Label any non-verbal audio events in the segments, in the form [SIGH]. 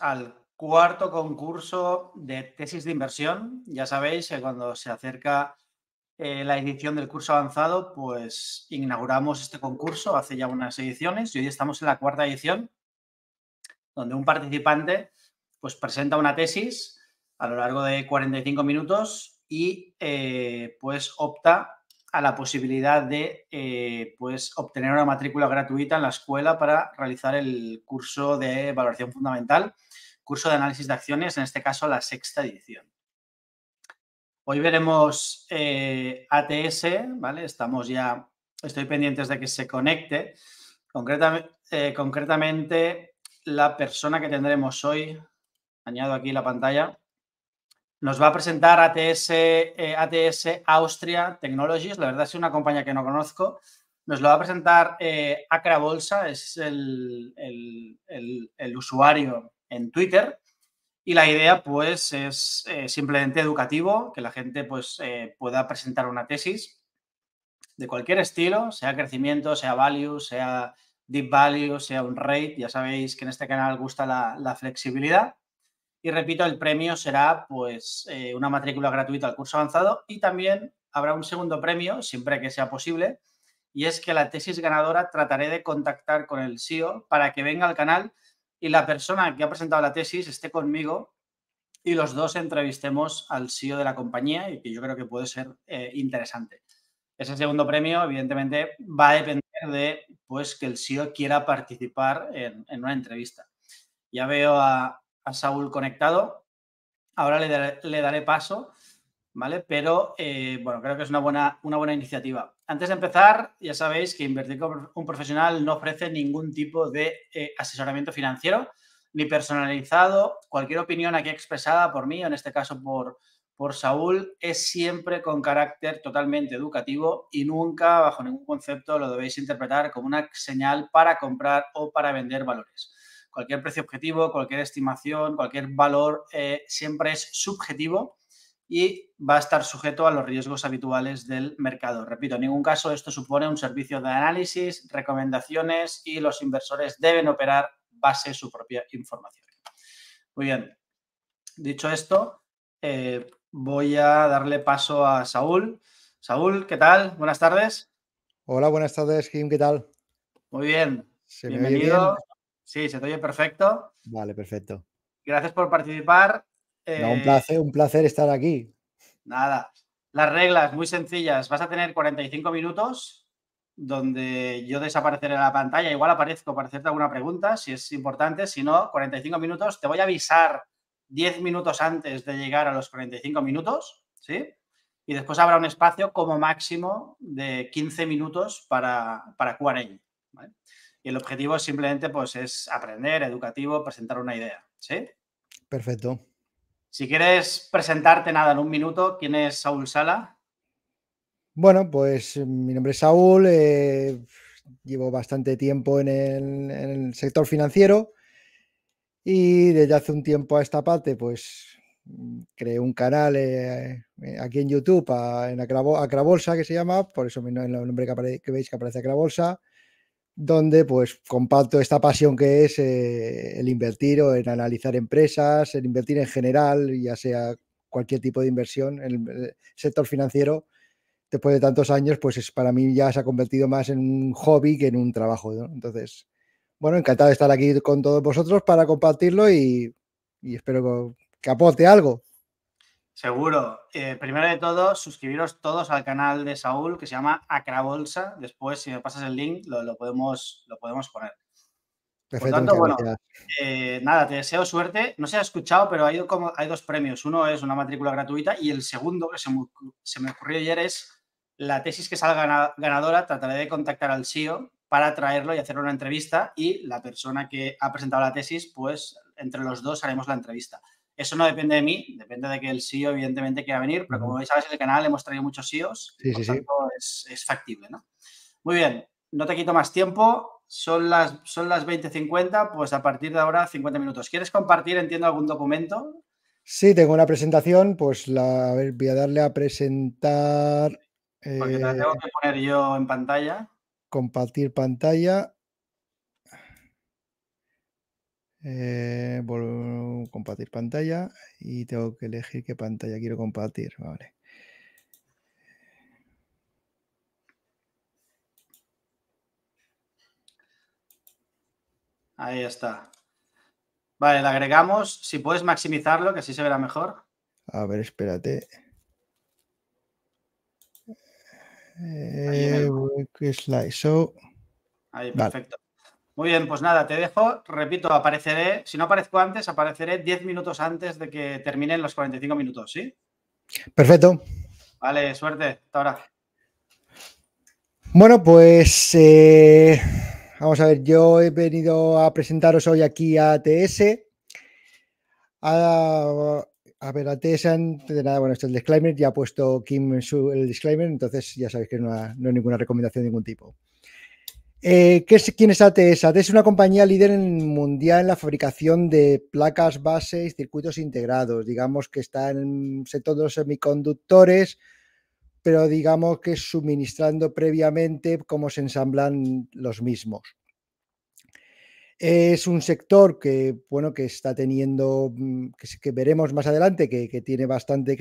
al cuarto concurso de tesis de inversión. Ya sabéis que cuando se acerca eh, la edición del curso avanzado, pues inauguramos este concurso hace ya unas ediciones y hoy estamos en la cuarta edición, donde un participante pues presenta una tesis a lo largo de 45 minutos y eh, pues opta a la posibilidad de eh, pues, obtener una matrícula gratuita en la escuela para realizar el curso de valoración fundamental, curso de análisis de acciones, en este caso la sexta edición. Hoy veremos eh, ATS, ¿vale? Estamos ya, estoy pendientes de que se conecte. Eh, concretamente, la persona que tendremos hoy, añado aquí la pantalla, nos va a presentar ATS, eh, ATS Austria Technologies, la verdad es una compañía que no conozco. Nos lo va a presentar eh, Acra Bolsa, es el, usuario en Twitter. Y la idea, pues, es eh, simplemente educativo, que la gente, pues, eh, pueda presentar una tesis de cualquier estilo, sea crecimiento, sea value, sea deep value, sea un rate. Ya sabéis que en este canal gusta la flexibilidad. Y repito, el premio será pues eh, una matrícula gratuita al curso avanzado y también habrá un segundo premio, siempre que sea posible, y es que la tesis ganadora trataré de contactar con el CEO para que venga al canal y la persona que ha presentado la tesis esté conmigo y los dos entrevistemos al CEO de la compañía y que yo creo que puede ser eh, interesante. Ese segundo premio, evidentemente, va a depender de pues, que el CEO quiera participar en, en una entrevista. Ya veo a, a Saúl conectado. Ahora le daré, paso, ¿vale? Pero eh, bueno, creo que es una buena, una buena iniciativa. Antes de empezar, ya sabéis que Invertir con un profesional no ofrece ningún tipo de eh, asesoramiento financiero ni personalizado. Cualquier opinión aquí expresada por mí, o en este caso por, por Saúl, es siempre con carácter totalmente educativo y nunca, bajo ningún concepto, lo debéis interpretar como una señal para comprar o para vender valores cualquier precio objetivo, cualquier estimación, cualquier valor eh, siempre es subjetivo y va a estar sujeto a los riesgos habituales del mercado. Repito, en ningún caso esto supone un servicio de análisis, recomendaciones y los inversores deben operar base su propia información. Muy bien, dicho esto, eh, voy a darle paso a Saúl. Saúl, ¿qué tal? Buenas tardes. Hola, buenas tardes, Jim, ¿qué tal? Muy bien. Bienvenido. Sí, se te oye perfecto. Vale, perfecto. Gracias por participar. un eh, placer, un placer estar aquí. Nada. Las reglas muy sencillas. Vas a tener 45 minutos donde yo desapareceré en la pantalla. Igual aparezco para hacerte alguna pregunta, si es importante. Si no, 45 minutos. Te voy a avisar 10 minutos antes de llegar a los 45 minutos, ¿sí? Y después habrá un espacio como máximo de 15 minutos para, para QA y el objetivo simplemente pues, es aprender, educativo, presentar una idea. ¿Sí? Perfecto. Si quieres presentarte nada en un minuto, ¿quién es Saúl Sala? Bueno, pues mi nombre es Saúl, eh, llevo bastante tiempo en el, sector financiero y desde hace un tiempo a esta parte, pues creé un canal eh, aquí en YouTube, a, en Acrabolsa, que se llama, por eso el nombre que, que veis que aparece Acrabolsa donde pues comparto esta pasión que es eh, el invertir o en analizar empresas, el invertir en general, ya sea cualquier tipo de inversión en el sector financiero. Después de tantos años, pues para mí ya se ha convertido más en un hobby que en un trabajo. Entonces, bueno, encantado de estar aquí con todos vosotros para compartirlo y espero que aporte algo. Seguro. Eh, primero de todo, suscribiros todos al canal de Saúl que se llama Bolsa. Después, si me pasas el link, lo, podemos, lo podemos poner. Perfecto, eh, nada, te deseo suerte. No se ha escuchado, pero hay, como, hay dos premios. Uno es una matrícula gratuita y el segundo que se me, se me ocurrió ayer es la tesis que salga ganadora. Trataré de contactar al CEO para traerlo y hacer una entrevista y la persona que ha presentado la tesis, pues entre los dos haremos la entrevista. Eso no depende de mí, depende de que el CEO evidentemente quiera venir, pero como veis a el canal hemos traído muchos CEOs, por tanto Es, factible, ¿no? Muy bien, no te quito más tiempo, son las, son las 20.50, pues a partir de ahora 50 minutos. ¿Quieres compartir, entiendo, algún documento? Sí, tengo una presentación, pues la, voy a darle a presentar... Porque la eh, tengo que poner yo en pantalla. Compartir pantalla. Eh, compartir pantalla y tengo que elegir qué pantalla quiero compartir. Vale. Ahí está. Vale, la agregamos. Si puedes maximizarlo, que así se verá mejor. A ver, espérate. Eh, Ahí, perfecto. Muy bien, pues nada, te dejo. Repito, apareceré, si no aparezco antes, apareceré 10 minutos antes de que terminen los 45 minutos, ¿sí? Perfecto. Vale, suerte. Hasta ahora. Bueno, pues eh, vamos a ver, yo he venido a presentaros hoy aquí a ATS. A, a ver, ATS, antes de nada, bueno, esto es el disclaimer, ya ha puesto Kim el disclaimer, entonces ya sabéis que no, no hay ninguna recomendación de ningún tipo. Eh, ¿Quién es ATS? ATS es una compañía líder mundial en la fabricación de placas base y circuitos integrados. Digamos que está en el sector de los semiconductores, pero digamos que suministrando previamente cómo se ensamblan los mismos. Es un sector que, bueno, que está teniendo, mm, que, veremos más adelante, que, que tiene bastante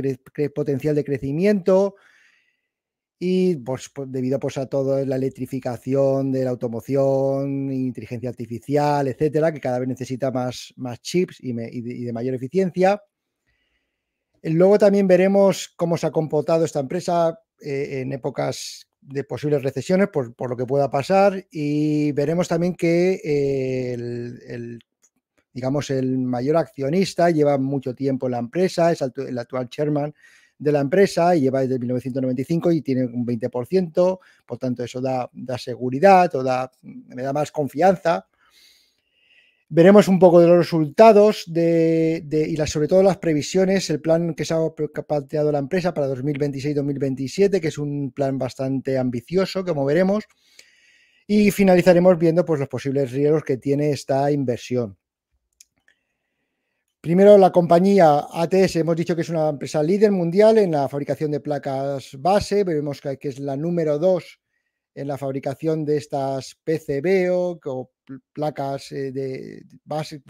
potencial de crecimiento. Y pues, pues debido pues, a todo la electrificación de la automoción, inteligencia artificial, etcétera, que cada vez necesita más, más chips y, de, mayor eficiencia. Luego también veremos cómo se ha comportado esta empresa eh, en épocas de posibles recesiones, por, lo que pueda pasar, y veremos también que eh, digamos, el mayor accionista lleva mucho tiempo en la empresa, es el actual chairman, de la empresa y lleva desde 1995 y tiene un 20%, por tanto eso da, seguridad o da, me da más confianza. Veremos un poco de los resultados de, y sobre todo las previsiones, el plan que se ha planteado la empresa para 2026-2027, que es un plan bastante ambicioso, como veremos. Y finalizaremos viendo pues, los posibles riesgos que tiene esta inversión. Primero, la compañía ATS, hemos dicho que es una empresa líder mundial en la fabricación de placas base, vemos que es la número dos en la fabricación de estas PCB o, placas eh, de base,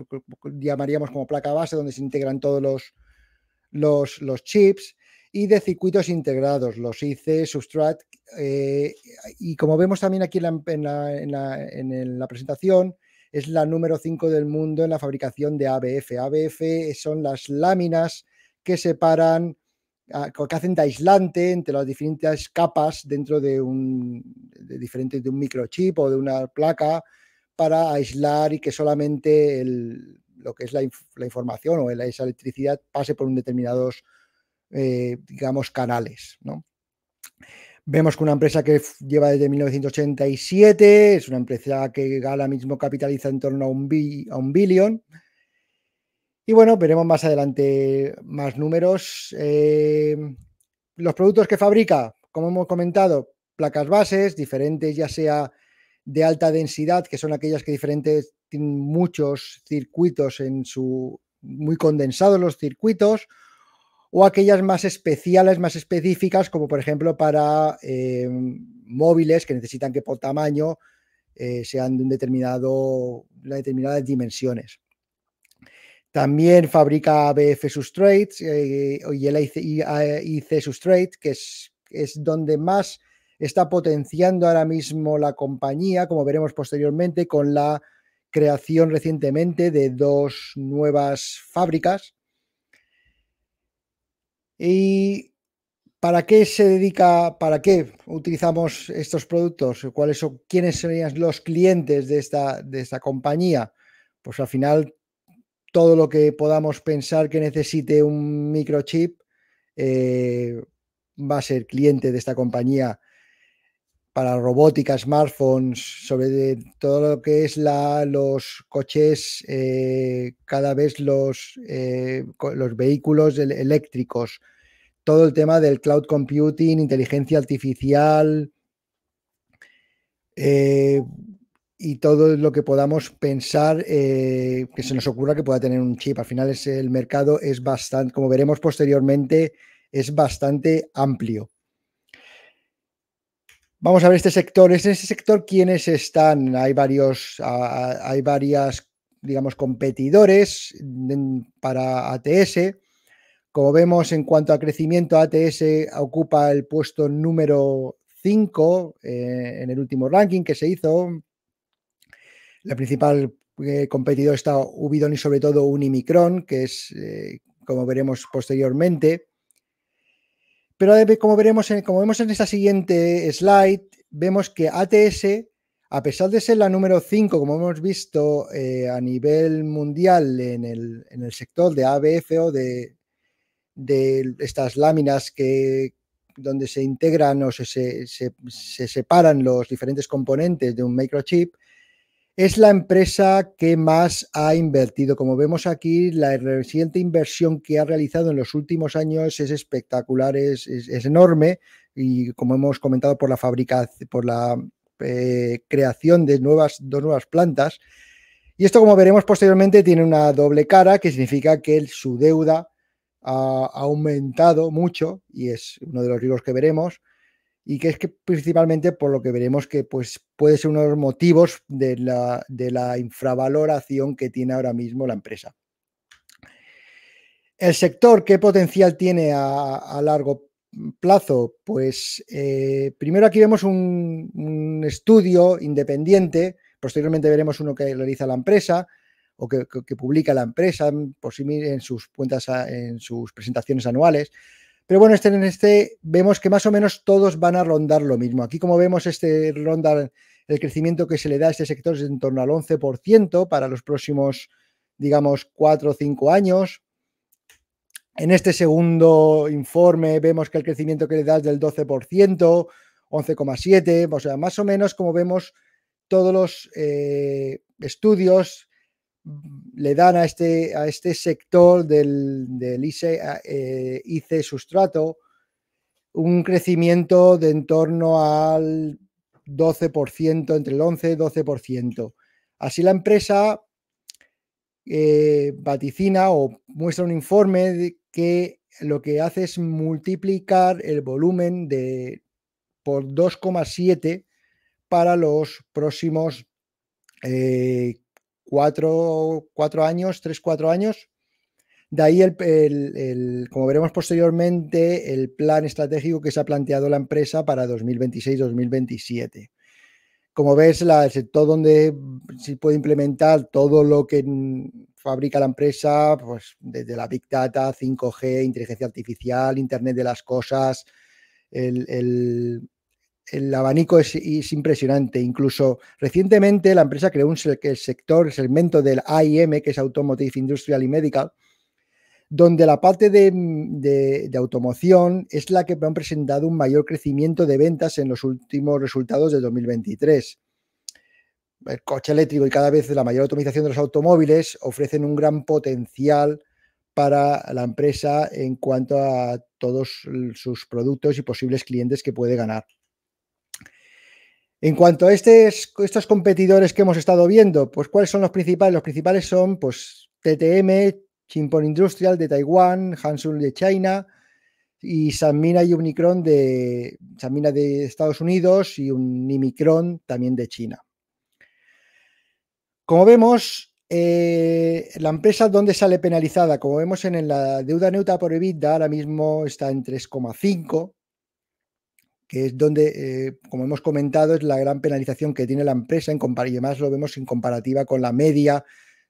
llamaríamos como placa base, donde se integran todos los, chips, y de circuitos integrados, los IC, Substrat, eh, y como vemos también aquí en la presentación, es la número 5 del mundo en la fabricación de ABF. ABF son las láminas que separan, ah, que hacen de aislante entre las diferentes capas dentro de un, de un microchip o de una placa para aislar y que solamente lo que es la, información o esa electricidad pase por un determinados, eh, digamos, canales. ¿no? Vemos que una empresa que lleva desde 1987, es una empresa que ahora mismo capitaliza en torno a un, un billón. Y bueno, veremos más adelante más números. Eh, los productos que fabrica, como hemos comentado, placas bases, diferentes ya sea de alta densidad, que son aquellas que diferentes tienen muchos circuitos en su, muy condensados los circuitos, o aquellas más especiales, más específicas, como por ejemplo para eh, móviles que necesitan que por tamaño eh, sean de un determinado, determinadas dimensiones. También fabrica BF Substrates eh, y el IC, IC Substrate, que es, es donde más está potenciando ahora mismo la compañía, como veremos posteriormente, con la creación recientemente de dos nuevas fábricas ¿Y para qué se dedica, para qué utilizamos estos productos? ¿Cuáles son, quiénes serían los clientes de esta, compañía? Pues al final, todo lo que podamos pensar que necesite un microchip eh, va a ser cliente de esta compañía para robótica, smartphones, sobre todo lo que es los coches, eh, cada vez los, eh, vehículos eléctricos, todo el tema del cloud computing, inteligencia artificial eh, y todo lo que podamos pensar que se nos ocurra que pueda tener un chip. Al final es, el mercado es bastante, como veremos posteriormente, es bastante amplio. Vamos a ver este sector. ¿Es en ese sector quiénes están? Hay varios, hay varias, digamos, competidores para ATS. Como vemos, en cuanto a crecimiento, ATS ocupa el puesto número 5 eh, en el último ranking que se hizo. La principal eh, competidor está Ubidon y sobre todo Unimicron, que es, eh, como veremos posteriormente. Pero como veremos, vemos en esta siguiente slide, vemos que ATS, a pesar de ser la número 5, como hemos visto eh, a nivel mundial en el, sector de ABF o de, estas láminas que, donde se integran o se, separan los diferentes componentes de un microchip, es la empresa que más ha invertido. Como vemos aquí, la reciente inversión que ha realizado en los últimos años es espectacular, es, enorme. Y como hemos comentado, por la fabricación, por la eh, creación de nuevas, dos nuevas plantas. Y esto, como veremos posteriormente, tiene una doble cara, que significa que su deuda ha aumentado mucho, y es uno de los riesgos que veremos, y que es que principalmente por lo que veremos que pues, puede ser uno de los motivos de la, infravaloración que tiene ahora mismo la empresa. El sector, ¿qué potencial tiene a, largo plazo? Pues eh, primero aquí vemos un, estudio independiente, posteriormente veremos uno que realiza la empresa o que, publica la empresa por sí en sus cuentas, en sus presentaciones anuales. Pero bueno, este en este vemos que más o menos todos van a rondar lo mismo. Aquí como vemos este ronda, el crecimiento que se le da a este sector es en torno al 11% para los próximos, digamos, 4 o 5 años. En este segundo informe vemos que el crecimiento que le da es del 12%, 11,7%, o sea, más o menos como vemos todos los eh, estudios le dan a este, a este sector del, del IC e, eh, sustrato un crecimiento de en torno al 12%, entre el 11 y 12%. Así la empresa eh, vaticina o muestra un informe que lo que hace es multiplicar el volumen de, por 2,7 para los próximos eh, cuatro, años, tres, cuatro años. De ahí, el, como veremos posteriormente, el plan estratégico que se ha planteado la empresa para 2026-2027. Como ves, la, el sector donde se puede implementar todo lo que fabrica la empresa, pues desde la Big Data, 5G, inteligencia artificial, Internet de las cosas, el, el abanico es, impresionante. Incluso recientemente la empresa creó un sector, el segmento del AIM, que es Automotive Industrial y Medical, donde la parte de, automoción es la que ha presentado un mayor crecimiento de ventas en los últimos resultados de 2023. El coche eléctrico y cada vez la mayor automatización de los automóviles ofrecen un gran potencial para la empresa en cuanto a todos sus productos y posibles clientes que puede ganar. En cuanto a estos competidores que hemos estado viendo, pues ¿cuáles son los principales? Los principales son pues TTM, Chimpon Industrial de Taiwán, Hansung de China y Sanmina y Unicron de Sanmina de Estados Unidos y Unimicron también de China. Como vemos, eh, la empresa donde sale penalizada, como vemos en la deuda neutra por EBITDA, ahora mismo está en 3,5 que es donde, eh, como hemos comentado, es la gran penalización que tiene la empresa en y además lo vemos en comparativa con la media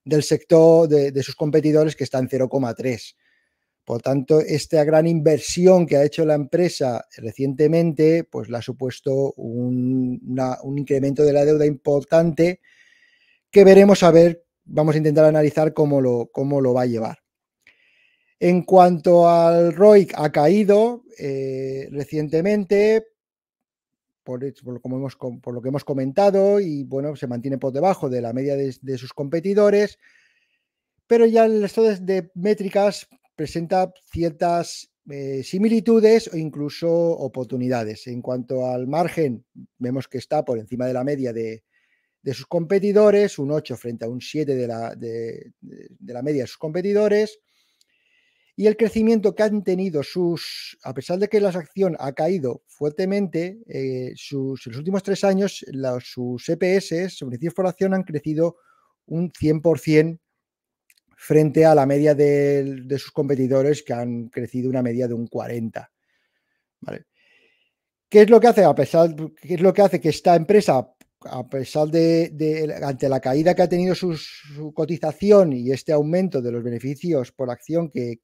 del sector de, sus competidores que está en 0,3. Por tanto, esta gran inversión que ha hecho la empresa recientemente, pues le ha supuesto un, incremento de la deuda importante que veremos a ver, vamos a intentar analizar cómo lo, cómo lo va a llevar. En cuanto al ROIC, ha caído eh, recientemente, por, lo que hemos comentado y bueno, se mantiene por debajo de la media de, sus competidores, pero ya el estado de, métricas presenta ciertas eh, similitudes o incluso oportunidades. En cuanto al margen, vemos que está por encima de la media de, sus competidores, un 8 frente a un 7 de la media de sus competidores y el crecimiento que han tenido sus, a pesar de que la acción ha caído fuertemente, eh, sus, en los últimos tres años sus EPS, sobre beneficios por acción, han crecido un 100% frente a la media de, sus competidores que han crecido una media de un 40%. ¿Qué es lo que hace? A pesar, ¿qué es lo que hace que esta empresa a pesar de, ante la caída que ha tenido su, cotización y este aumento de los beneficios por acción que,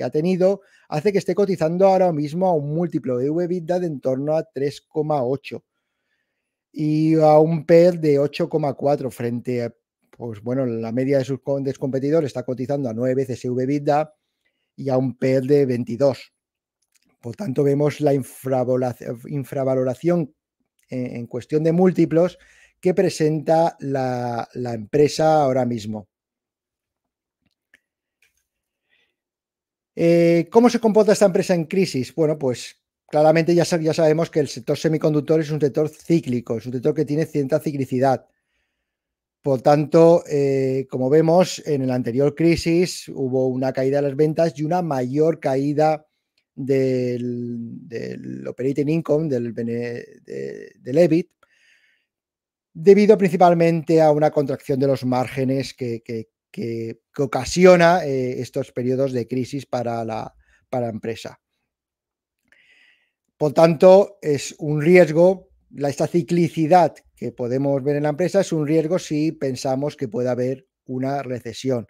ha tenido, hace que esté cotizando ahora mismo a un múltiplo de EBITDA de en torno a 3,8 y a un PER de 8,4 frente a, pues bueno, la media de sus, competidores está cotizando a 9 veces EBITDA y a un PER de 22. Por tanto, vemos la infravaloración en, cuestión de múltiplos que presenta la, empresa ahora mismo. Eh, ¿Cómo se comporta esta empresa en crisis? Bueno, pues claramente ya, sabemos que el sector semiconductor es un sector cíclico, es un sector que tiene cierta ciclicidad. Por tanto, eh, como vemos, en la anterior crisis hubo una caída de las ventas y una mayor caída del, operating income, del, EBIT, debido principalmente a una contracción de los márgenes que, ocasiona eh, estos periodos de crisis para la, para empresa. Por tanto, es un riesgo, la, esta ciclicidad que podemos ver en la empresa es un riesgo si pensamos que puede haber una recesión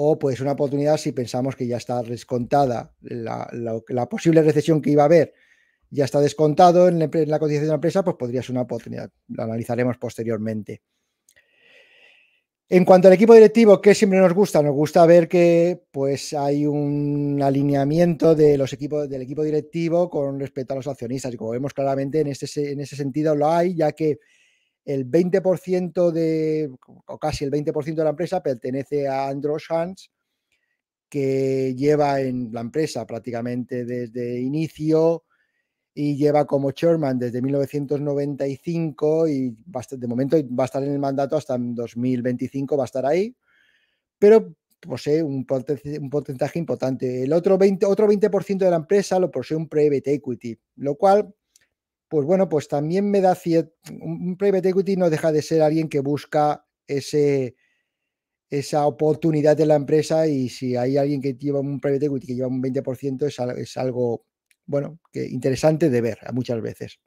o pues una oportunidad si pensamos que ya está descontada la, la, posible recesión que iba a haber, ya está descontado en la, cotización de la empresa, pues podría ser una oportunidad. La analizaremos posteriormente. En cuanto al equipo directivo, ¿qué siempre nos gusta? Nos gusta ver que pues, hay un alineamiento de los equipos, del equipo directivo con respecto a los accionistas. Y como vemos claramente, en, este en ese sentido lo hay, ya que el 20% de, o casi el 20% de la empresa pertenece a Andros Hans, que lleva en la empresa prácticamente desde inicio y lleva como chairman desde 1995 y de momento va a estar en el mandato hasta 2025, va a estar ahí, pero posee un, un porcentaje importante. El otro 20%, otro 20 de la empresa lo posee un private equity, lo cual pues bueno, pues también me da cierto, un private equity no deja de ser alguien que busca esa oportunidad de la empresa y si hay alguien que lleva un private equity que lleva un 20% es, es algo, bueno, que interesante de ver muchas veces.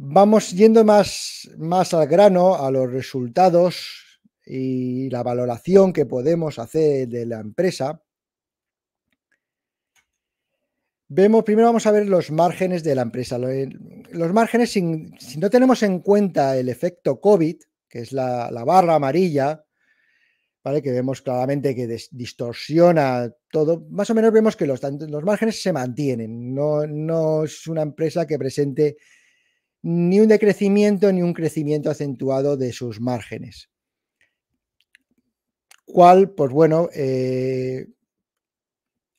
Vamos yendo más, más al grano, a los resultados y la valoración que podemos hacer de la empresa primero vamos a ver los márgenes de la empresa. Eh, los márgenes, si no tenemos en cuenta el efecto COVID, que es la, barra amarilla, ¿vale? que vemos claramente que distorsiona todo, más o menos vemos que los, los márgenes se mantienen. No, es una empresa que presente ni un decrecimiento ni un crecimiento acentuado de sus márgenes. ¿Cuál? Pues bueno, eh,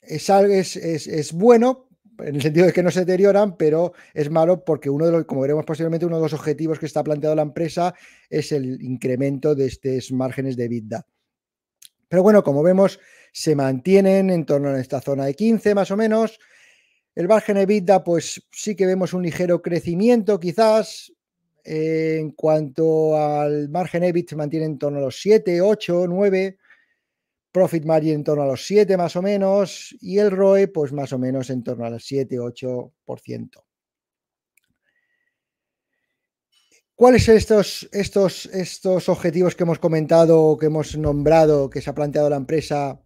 es, es, bueno en el sentido de que no se deterioran, pero es malo porque uno de los, como veremos posiblemente uno de los objetivos que está planteado la empresa es el incremento de estos márgenes de EBITDA. Pero bueno, como vemos, se mantienen en torno a esta zona de 15 más o menos. El margen EBITDA, pues sí que vemos un ligero crecimiento quizás. en cuanto al margen EBIT, se mantiene en torno a los 7, 8, 9. Profit margin en torno a los 7 más o menos y el ROE pues más o menos en torno al 7-8%. ¿Cuáles son estos, estos, estos objetivos que hemos comentado, que hemos nombrado, que se ha planteado la empresa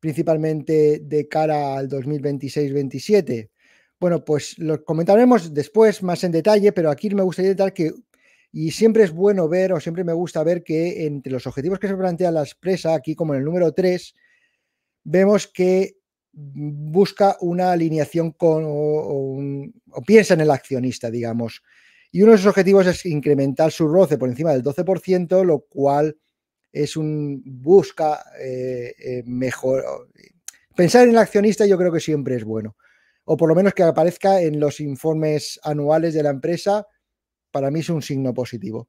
principalmente de cara al 2026-27? Bueno, pues lo comentaremos después más en detalle, pero aquí me gustaría detallar que y siempre es bueno ver, o siempre me gusta ver que entre los objetivos que se plantea la empresa, aquí como en el número 3, vemos que busca una alineación con o, piensa en el accionista, digamos. Y uno de sus objetivos es incrementar su roce por encima del 12%, lo cual es un busca eh, eh, mejor. Pensar en el accionista yo creo que siempre es bueno, o por lo menos que aparezca en los informes anuales de la empresa para mí es un signo positivo.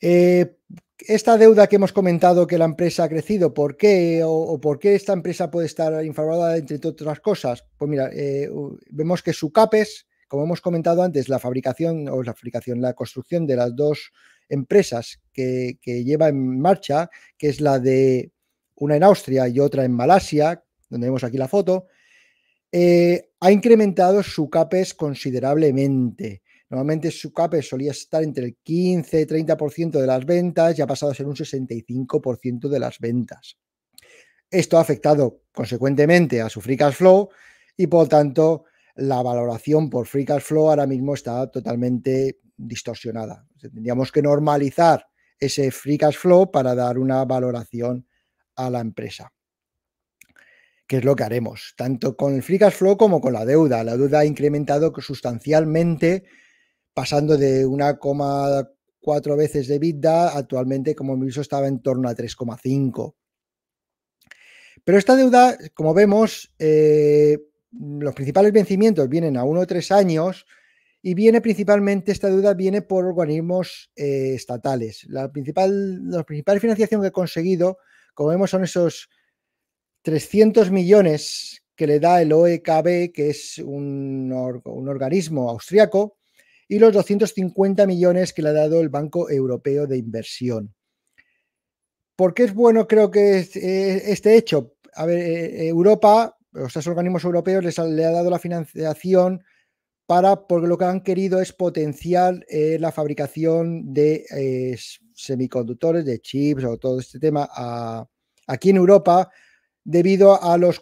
Eh, esta deuda que hemos comentado que la empresa ha crecido, ¿por qué? ¿O, por qué esta empresa puede estar informada, entre otras cosas? Pues mira, eh, vemos que su CAPES, como hemos comentado antes, la fabricación o la fabricación, la construcción de las dos empresas que lleva en marcha, que es la de una en Austria y otra en Malasia, donde vemos aquí la foto, eh, ha incrementado su CAPES considerablemente. Normalmente su CAPES solía estar entre el 15 y 30% de las ventas y ha pasado a ser un 65% de las ventas. Esto ha afectado consecuentemente a su free cash flow y por tanto la valoración por free cash flow ahora mismo está totalmente distorsionada. Tendríamos que normalizar ese free cash flow para dar una valoración a la empresa que es lo que haremos, tanto con el free cash flow como con la deuda. La deuda ha incrementado sustancialmente, pasando de 1,4 veces de vida actualmente, como hemos visto, estaba en torno a 3,5. Pero esta deuda, como vemos, eh, los principales vencimientos vienen a 1 o 3 años y viene principalmente, esta deuda viene por organismos eh, estatales. La principal, la principal financiación que he conseguido, como vemos, son esos 300 millones que le da el OEKB, que es un, organismo austriaco, y los 250 millones que le ha dado el Banco Europeo de Inversión. ¿Por qué es bueno, creo que eh, este hecho? A ver, eh, Europa, estos organismos europeos les ha, dado la financiación para, porque lo que han querido es potenciar eh, la fabricación de semiconductores, de chips o todo este tema aquí en Europa, debido a los,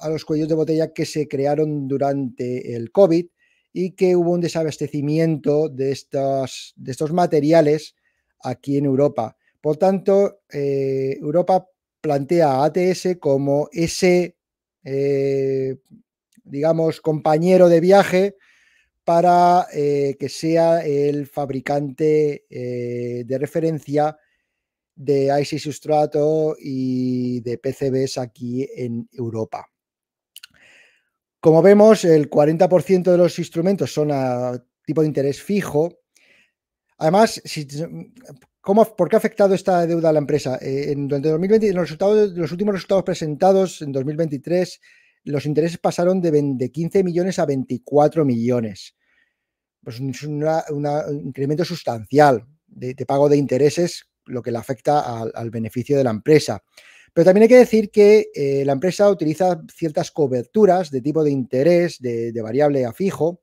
a los cuellos de botella que se crearon durante el COVID y que hubo un desabastecimiento de estos, de estos materiales aquí en Europa. Por tanto, eh, Europa plantea a ATS como ese, eh, digamos, compañero de viaje para eh, que sea el fabricante de referencia de IC Sustrato y de PCBs aquí en Europa. Como vemos, el 40% de los instrumentos son a tipo de interés fijo. Además, ¿por qué ha afectado esta deuda a la empresa? Eh, en, los, resultados, los últimos resultados presentados en 2023, los intereses pasaron de, 15 millones a 24 millones. Pues un, incremento sustancial de pago de intereses lo que le afecta al, beneficio de la empresa. Pero también hay que decir que eh, la empresa utiliza ciertas coberturas de tipo de interés, de, variable a fijo,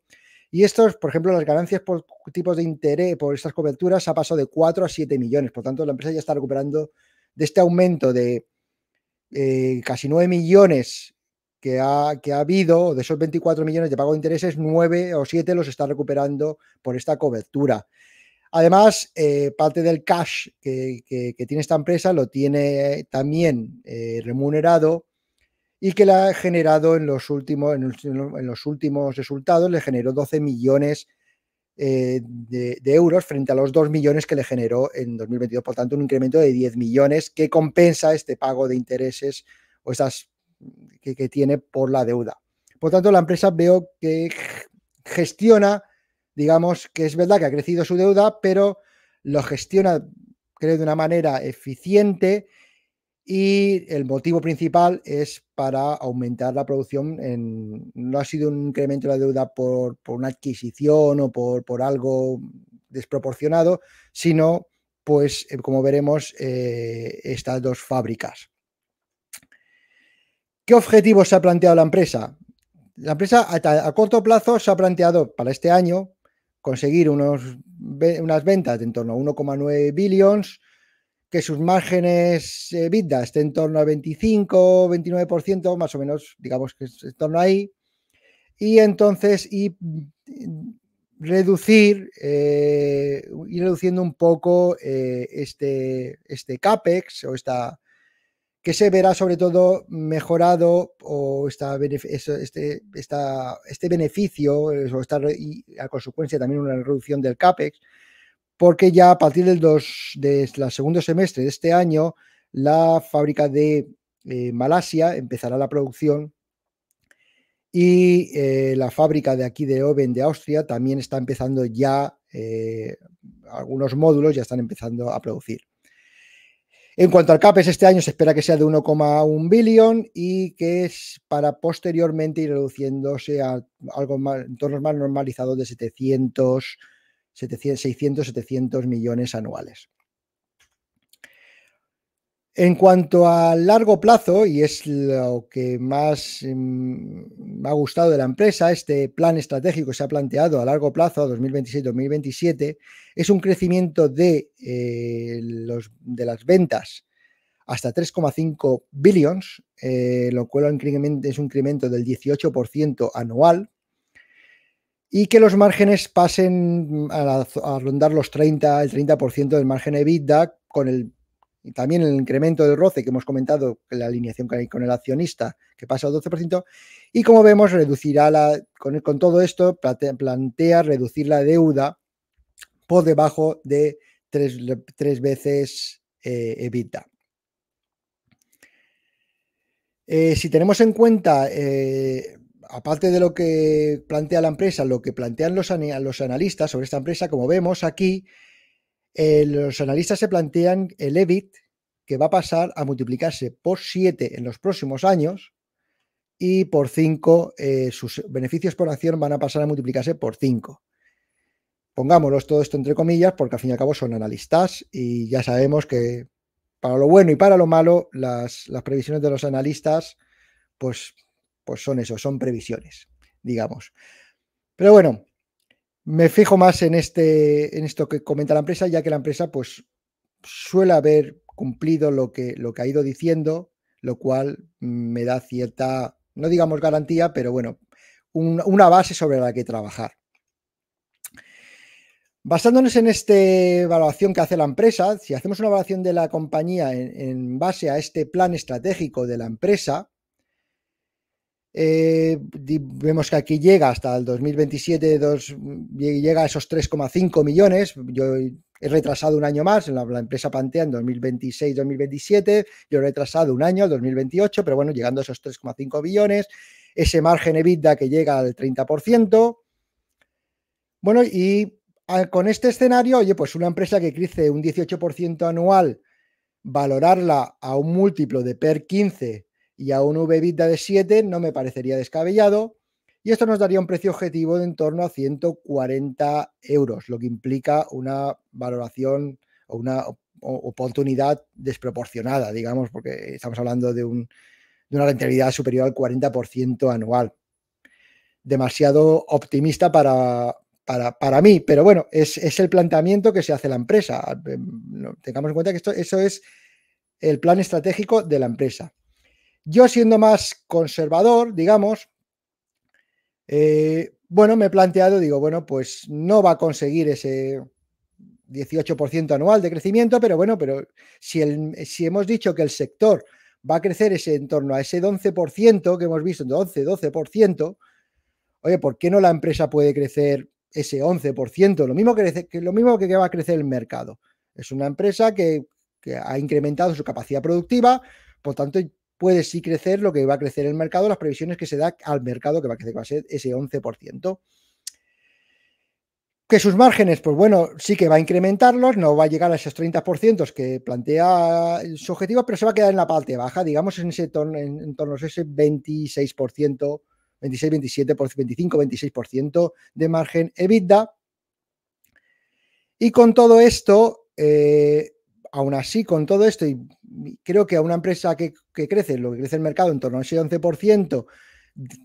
y estos, por ejemplo, las ganancias por tipos de interés por estas coberturas ha pasado de 4 a 7 millones. Por tanto, la empresa ya está recuperando de este aumento de eh, casi 9 millones que ha, que ha habido, de esos 24 millones de pago de intereses, 9 o 7 los está recuperando por esta cobertura. Además, eh, parte del cash que, tiene esta empresa lo tiene también eh, remunerado y que la ha generado en los últimos, en los, últimos resultados, le generó 12 millones eh, de, euros frente a los 2 millones que le generó en 2022. Por tanto, un incremento de 10 millones que compensa este pago de intereses o estas que tiene por la deuda. Por tanto, la empresa veo que gestiona digamos que es verdad que ha crecido su deuda, pero lo gestiona, creo, de una manera eficiente y el motivo principal es para aumentar la producción. no ha sido un incremento de la deuda por, una adquisición o por, algo desproporcionado, sino, pues, eh, como veremos, eh, estas dos fábricas. ¿Qué objetivos se ha planteado la empresa? La empresa a corto plazo se ha planteado para este año conseguir unos, unas ventas de en torno a 1,9 billions, que sus márgenes eh, estén en torno a 25, 29%, más o menos, digamos que es en torno ahí. Y entonces, y mm, reducir, ir eh, reduciendo un poco eh, este, este CAPEX o esta, que se verá sobre todo mejorado o este, este beneficio o y a consecuencia también una reducción del CAPEX, porque ya a partir del, segundo semestre de este año, la fábrica de eh, Malasia empezará la producción y eh, la fábrica de aquí de Oven de Austria también está empezando ya, eh, algunos módulos ya están empezando a producir. En cuanto al CAPES, este año se espera que sea de 1,1 billón y que es para posteriormente ir reduciéndose a algo más, entornos más normalizados de 700, 700 600, 700 millones anuales. En cuanto a largo plazo, y es lo que más mm, me ha gustado de la empresa, este plan estratégico que se ha planteado a largo plazo, 2026-2027, es un crecimiento de, eh, las ventas hasta 3,5 billions, eh, lo cual es un incremento del 18% anual, y que los márgenes pasen a, rondar los 30, el 30% del margen EBITDA con el y también el incremento del roce que hemos comentado, la alineación con el accionista, que pasa al 12%, y como vemos, reducirá la, con, todo esto, plantea, reducir la deuda por debajo de tres, veces eh, evita. Eh, si tenemos en cuenta, eh, aparte de lo que plantea la empresa, lo que plantean los analistas sobre esta empresa, como vemos aquí, eh, los analistas se plantean el EBIT que va a pasar a multiplicarse por 7 en los próximos años y por 5 eh, sus beneficios por acción van a pasar a multiplicarse por 5. Pongámoslos todo esto entre comillas porque al fin y al cabo son analistas y ya sabemos que para lo bueno y para lo malo las, previsiones de los analistas pues, pues son eso, son previsiones, digamos. Pero bueno, me fijo más en, este, en esto que comenta la empresa, ya que la empresa pues, suele haber cumplido lo que, lo que ha ido diciendo, lo cual me da cierta, no digamos garantía, pero bueno, una base sobre la que trabajar. Basándonos en esta evaluación que hace la empresa, si hacemos una evaluación de la compañía en, base a este plan estratégico de la empresa, eh, vemos que aquí llega hasta el 2027, llega a esos 3,5 millones. Yo he retrasado un año más, en la empresa plantea en 2026-2027, yo he retrasado un año, 2028, pero bueno, llegando a esos 3,5 billones, ese margen EBITDA que llega al 30%. Bueno, y con este escenario, oye, pues una empresa que crece un 18% anual, valorarla a un múltiplo de PER 15 y a un VBITDA de 7 no me parecería descabellado. Y esto nos daría un precio objetivo de en torno a 140 euros, lo que implica una valoración o una oportunidad desproporcionada, digamos, porque estamos hablando de, un, de una rentabilidad superior al 40% anual. Demasiado optimista para, para, mí, pero bueno, es, es, el planteamiento que se hace la empresa. Em, tengamos en cuenta que esto, eso es el plan estratégico de la empresa. Yo siendo más conservador, digamos, eh, bueno, me he planteado, digo, bueno, pues no va a conseguir ese 18% anual de crecimiento, pero bueno, pero si, si hemos dicho que el sector va a crecer ese en torno a ese 11% que hemos visto, 11, 12%, oye, ¿por qué no la empresa puede crecer ese 11%? Lo mismo que, lo mismo que va a crecer el mercado. Es una empresa que ha incrementado su capacidad productiva, por tanto, puede sí crecer lo que va a crecer el mercado, las previsiones que se da al mercado que va a crecer, va a ser ese 11%. Que sus márgenes, pues bueno, sí que va a incrementarlos, no va a llegar a esos 30% que plantea su objetivo, pero se va a quedar en la parte baja, digamos en ese torno, en, a ese 26%, 26, 27, 25, 26% de margen EBITDA. Y con todo esto, eh, aún así, con todo esto, y creo que a una empresa que, crece, lo que crece el mercado en torno a ese 11%,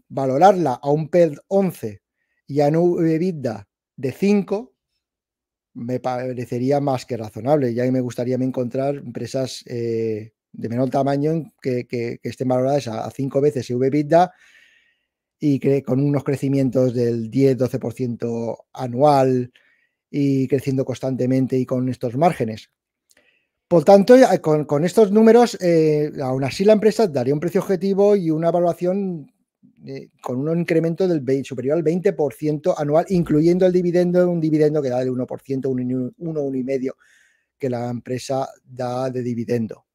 valorarla a un PED 11 y a un EBITDA de 5, me parecería más que razonable. ya me gustaría encontrar empresas eh, de menor tamaño que, estén valoradas a 5 veces EBITDA y con unos crecimientos del 10-12% anual y creciendo constantemente y con estos márgenes. Por tanto, eh, con, estos números, eh, aún así la empresa daría un precio objetivo y una evaluación eh, con un incremento del superior al 20% anual, incluyendo el dividendo, un dividendo que da del 1%, 1,5% uno, uno que la empresa da de dividendo.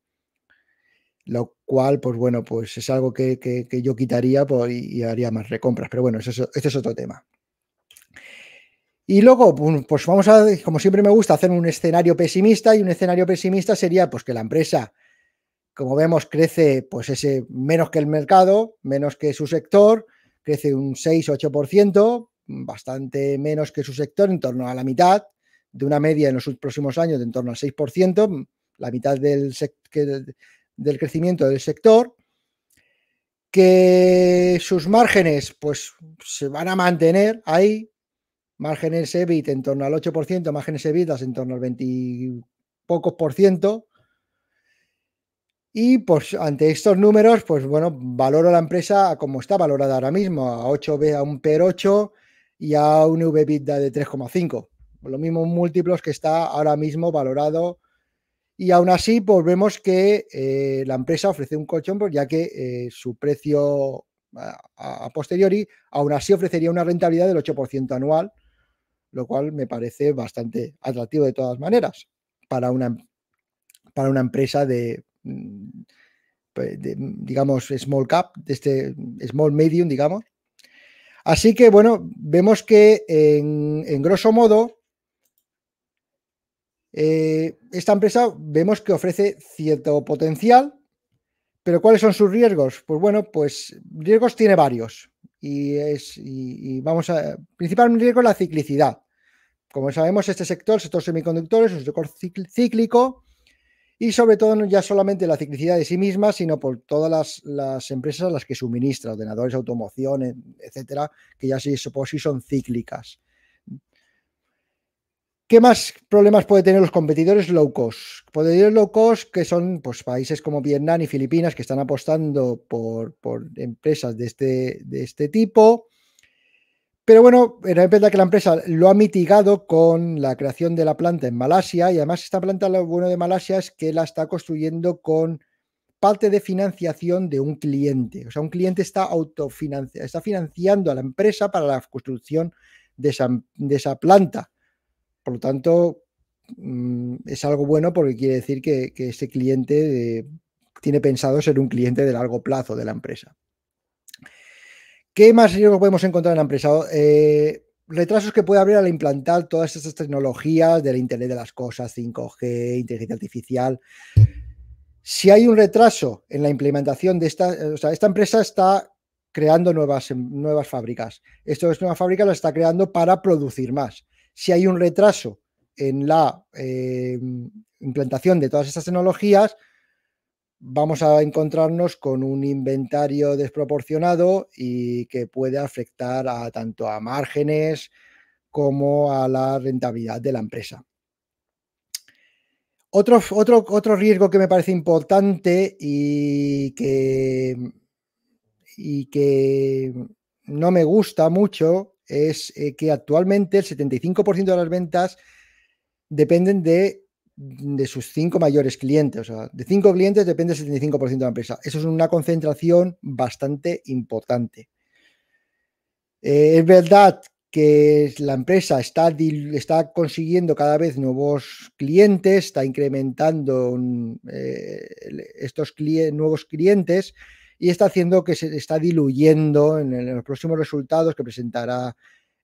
Lo cual, pues bueno, pues es algo que, yo quitaría pues, y, haría más recompras. Pero bueno, eso, este es otro tema. Y luego, pues vamos a, como siempre me gusta, hacer un escenario pesimista y un escenario pesimista sería pues que la empresa, como vemos, crece pues ese menos que el mercado, menos que su sector, crece un 6-8%, bastante menos que su sector, en torno a la mitad de una media en los próximos años de en torno al 6%, la mitad del, del crecimiento del sector que sus márgenes pues se van a mantener ahí márgenes EBIT en torno al 8%, márgenes EBIT en torno al 20 pocos por ciento. Y pues ante estos números, pues bueno, valoro la empresa como está valorada ahora mismo, a 8 b a un PER 8 y a un EBITDA de 3,5. Lo mismos múltiplos que está ahora mismo valorado. Y aún así, pues vemos que eh, la empresa ofrece un colchón, pues, ya que eh, su precio a, posteriori aún así ofrecería una rentabilidad del 8% anual, lo cual me parece bastante atractivo de todas maneras para una, para una empresa de, mm, mm, digamos, small cap, de este small medium, digamos. Así que, bueno, vemos que en, en grosso modo, eh, esta empresa vemos que ofrece cierto potencial, pero ¿cuáles son sus riesgos? Pues bueno, pues riesgos tiene varios y, es, y, vamos a principalmente con la ciclicidad. Como sabemos, este sector, el sector semiconductores, es un sector cíclico y sobre todo ya solamente la ciclicidad de sí misma, sino por todas las, empresas a las que suministra, ordenadores, automoción, e, etcétera, que ya sí, por sí son cíclicas. ¿Qué más problemas puede tener los competidores low cost? Competidores low cost que son pues, países como Vietnam y Filipinas que están apostando por, empresas de este, de este tipo. Pero bueno, es eh, que la empresa lo ha mitigado con la creación de la planta en Malasia y además esta planta lo bueno de Malasia es que la está construyendo con parte de financiación de un cliente. O sea, un cliente está financiando a la empresa para la construcción de esa planta. Por lo tanto, mm, es algo bueno porque quiere decir que, este ese cliente tiene pensado ser un cliente de largo plazo de la empresa. ¿Qué más riesgos podemos encontrar en la empresa? Eh, retrasos que puede haber al implantar todas estas tecnologías del Internet de las Cosas, 5G, inteligencia artificial. Si hay un retraso en la implementación de esta, eh, o sea, esta empresa está creando nuevas, nuevas fábricas. es nuevas fábrica la está creando para producir más si hay un retraso en la eh, implantación de todas estas tecnologías, vamos a encontrarnos con un inventario desproporcionado y que puede afectar a, tanto a márgenes como a la rentabilidad de la empresa. Otro, otro, otro riesgo que me parece importante y que, y que no me gusta mucho es eh, que actualmente el 75% de las ventas dependen de, sus cinco mayores clientes. O sea, de cinco clientes depende el 75% de la empresa. Eso es una concentración bastante importante. Eh, es verdad que la empresa está, está consiguiendo cada vez nuevos clientes, está incrementando mm, eh, estos nuevos clientes, y está haciendo que se está diluyendo en, los próximos resultados que presentará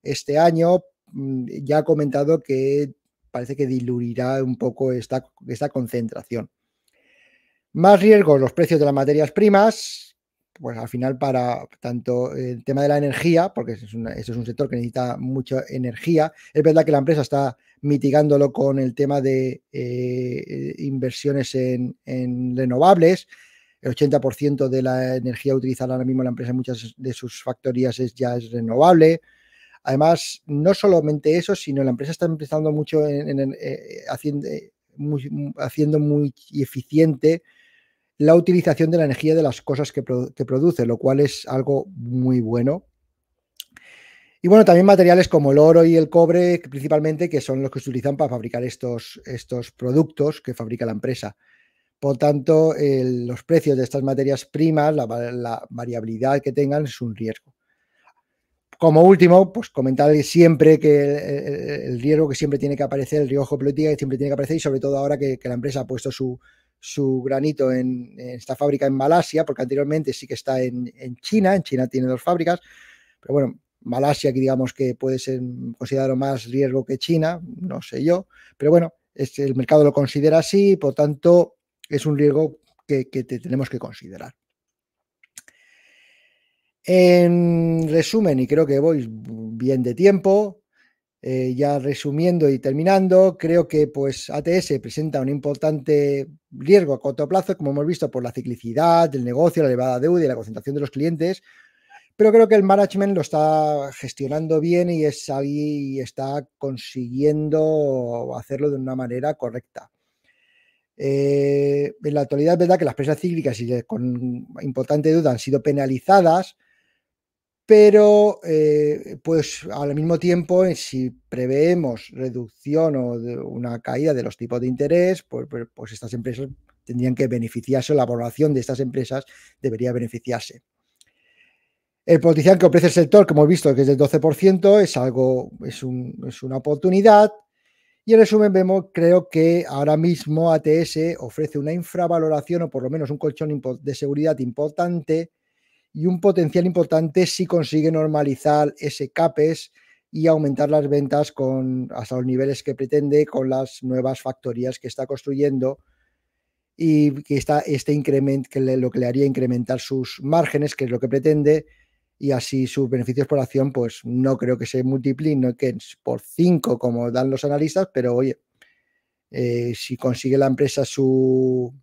este año. Mm, ya ha comentado que parece que diluirá un poco esta, concentración. Más riesgos, los precios de las materias primas, pues al final para tanto el tema de la energía, porque este es, un sector que necesita mucha energía, es verdad que la empresa está mitigándolo con el tema de eh, eh, inversiones en renovables, el 80% de la energía utilizada ahora mismo en la empresa en muchas de sus factorías es, ya es renovable. Además, no solamente eso, sino la empresa está empezando mucho en, eh, haciendo, muy, eficiente la utilización de la energía de las cosas que, produce, lo cual es algo muy bueno y bueno, también materiales como el oro y el cobre, principalmente, que son los que se utilizan para fabricar estos, estos productos que fabrica la empresa. Por tanto, los precios de estas materias primas, la, variabilidad que tengan es un riesgo. Como último, pues comentar siempre que el, riesgo que siempre tiene que aparecer, el riesgo geopolítico que siempre tiene que aparecer y sobre todo ahora que, la empresa ha puesto su, granito en, esta fábrica en Malasia, porque anteriormente sí que está en, China, en China tiene dos fábricas, pero bueno, Malasia, que digamos que puede ser considerado más riesgo que China, no sé yo, pero bueno, el mercado lo considera así, por tanto, es un riesgo que, tenemos que considerar. En resumen, y creo que voy bien de tiempo, eh, ya resumiendo y terminando, creo que pues ATS presenta un importante riesgo a corto plazo, como hemos visto, por la ciclicidad del negocio, la elevada deuda y la concentración de los clientes, pero creo que el management lo está gestionando bien y está consiguiendo hacerlo de una manera correcta. Eh, en la actualidad es verdad que las empresas cíclicas, y con importante duda, han sido penalizadas, pero eh, pues al mismo tiempo, eh, si preveemos reducción o una caída de los tipos de interés, pues, pues, pues estas empresas tendrían que beneficiarse, la valoración de estas empresas debería beneficiarse. El potencial que ofrece el sector, como hemos visto, que es del 12%, es algo, es una oportunidad y en resumen, vemos, creo que ahora mismo ATS ofrece una infravaloración o por lo menos un colchón de seguridad importante y un potencial importante si consigue normalizar ese CAPES y aumentar las ventas con, hasta los niveles que pretende con las nuevas factorías que está construyendo y que está este incremento, que lo que le haría incrementar sus márgenes, que es lo que pretende, y así sus beneficios por acción, pues no creo que se multipliquen por 5 como dan los analistas, pero oye, eh, si consigue la empresa su,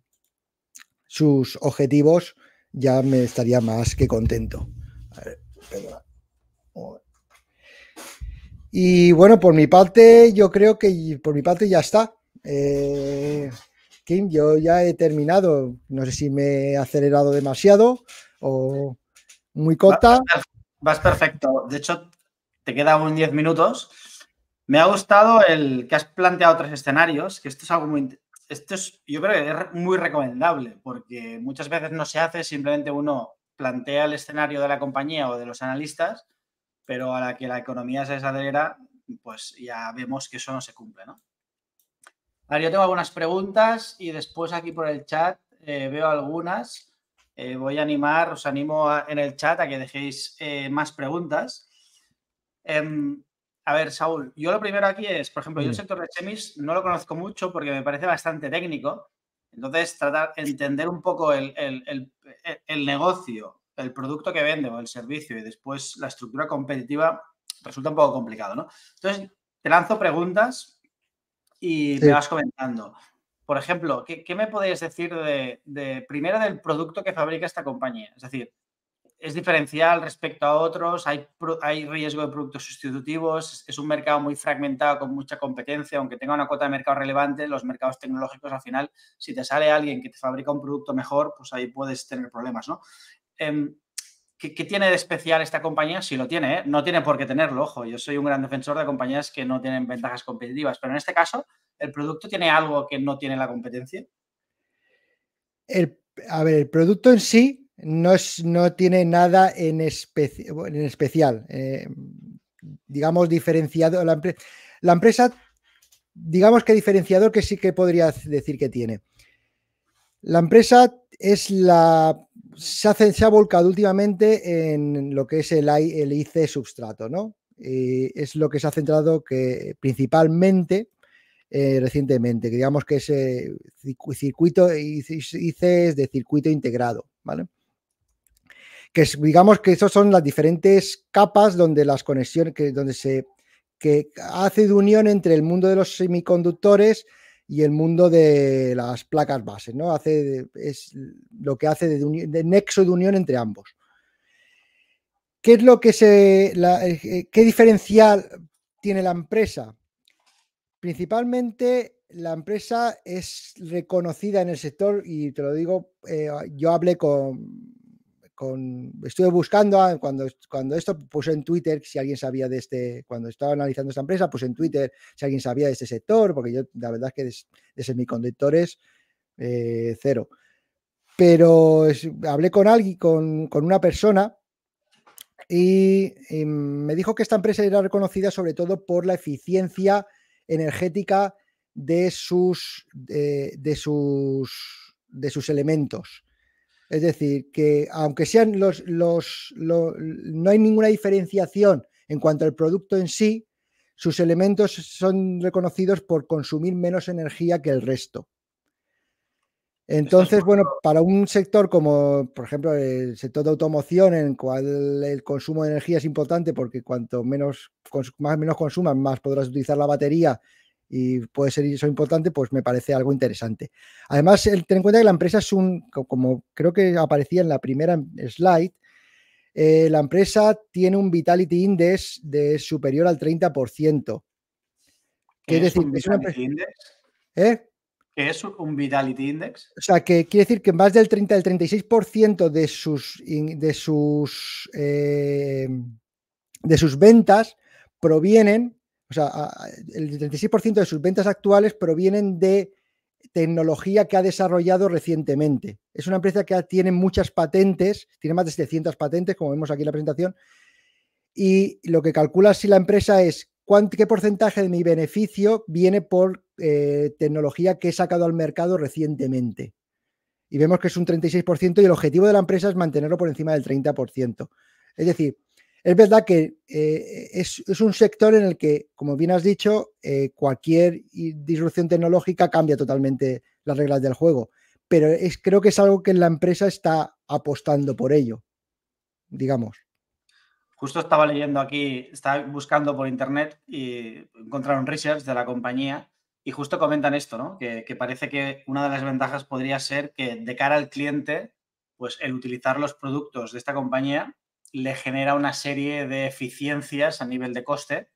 sus objetivos, ya me estaría más que contento. y bueno, por mi parte, yo creo que por mi parte ya está. Eh, Kim, yo ya he terminado. No sé si me he acelerado demasiado o muy corta. Vas, perfecto. De hecho, te quedan un 10 minutos. Me ha gustado el que has planteado tres escenarios, que esto es algo muy... Esto es, yo creo que es muy recomendable, porque muchas veces no se hace, simplemente uno plantea el escenario de la compañía o de los analistas, pero a la que la economía se desacelera, pues ya vemos que eso no se cumple, ¿no? ver, yo tengo algunas preguntas y después aquí por el chat eh, veo algunas. Eh, voy a animar, os animo en el chat a que dejéis eh, más preguntas. Em, a ver, Saúl, yo lo primero aquí es, por ejemplo, yo el sector de chemis no lo conozco mucho porque me parece bastante técnico. Entonces, tratar de entender un poco eh, el, negocio, el producto que vende o el servicio y después la estructura competitiva resulta un poco complicado, ¿no? Entonces, te lanzo preguntas y me vas comentando. Por ejemplo, ¿qué, me podéis decir de, primero del producto que fabrica esta compañía? Es decir, ¿es diferencial respecto a otros? ¿Hay, riesgo de productos sustitutivos? ¿Es un mercado muy fragmentado con mucha competencia? Aunque tenga una cuota de mercado relevante, los mercados tecnológicos al final, si te sale alguien que te fabrica un producto mejor, pues ahí puedes tener problemas, ¿no? Em, ¿Qué, tiene de especial esta compañía? Si lo tiene, ¿eh? no tiene por qué tenerlo, ojo, yo soy un gran defensor de compañías que no tienen ventajas competitivas, pero en este caso, ¿El producto tiene algo que no tiene la competencia? El, a ver, el producto en sí no, es, no tiene nada en, en especial, eh, digamos, diferenciado. La, la empresa, digamos que diferenciador que sí que podría decir que tiene. La empresa es la se, ha volcado últimamente en lo que es el, el IC substrato, ¿no? es lo que se ha centrado que principalmente eh, recientemente, que digamos que ese circuito circuito, es de circuito integrado, ¿vale? Que digamos que esas son las diferentes capas donde las conexiones, que, donde se hace de unión entre el mundo de los semiconductores y el mundo de las placas bases, ¿no? Hace, es lo que hace de, nexo de unión entre ambos. ¿Qué es lo que se, eh, eh, qué diferencial tiene la empresa? Principalmente la empresa es reconocida en el sector y te lo digo, eh, yo hablé con, con estuve buscando ah, cuando, cuando esto puse en Twitter si alguien sabía de este, cuando estaba analizando esta empresa, puse en Twitter si alguien sabía de este sector, porque yo la verdad es que de, semiconductores eh, cero. Pero hablé con alguien, con, una persona y me dijo que esta empresa era reconocida sobre todo por la eficiencia energética de sus, de, sus, de sus elementos. Es decir, que aunque sean los, los, no hay ninguna diferenciación en cuanto al producto en sí, sus elementos son reconocidos por consumir menos energía que el resto. Entonces, bueno, para un sector como, por ejemplo, el sector de automoción, en el cual el consumo de energía es importante porque cuanto menos, más menos consumas, más podrás utilizar la batería y puede ser eso importante, pues me parece algo interesante. Además, ten en cuenta que la empresa es un, como creo que aparecía en la primera slide, eh, la empresa tiene un Vitality Index de superior al 30%. ¿Qué es, decir, es ¿Eh? ¿Qué es un Vitality Index? O sea, que quiere decir que más del 30 al 36% de sus, de, sus, eh, de sus ventas provienen, o sea, el 36% de sus ventas actuales provienen de tecnología que ha desarrollado recientemente. Es una empresa que tiene muchas patentes, tiene más de 700 patentes, como vemos aquí en la presentación, y lo que calcula si la empresa es qué porcentaje de mi beneficio viene por eh, tecnología que he sacado al mercado recientemente. Y vemos que es un 36% y el objetivo de la empresa es mantenerlo por encima del 30%. Es decir, es verdad que eh, es, un sector en el que, como bien has dicho, eh, cualquier disrupción tecnológica cambia totalmente las reglas del juego. Pero es, creo que es algo que la empresa está apostando por ello, digamos. Justo estaba leyendo aquí, estaba buscando por internet y encontraron research de la compañía y justo comentan esto, ¿no? Que, parece que una de las ventajas podría ser que de cara al cliente, pues el utilizar los productos de esta compañía le genera una serie de eficiencias a nivel de coste,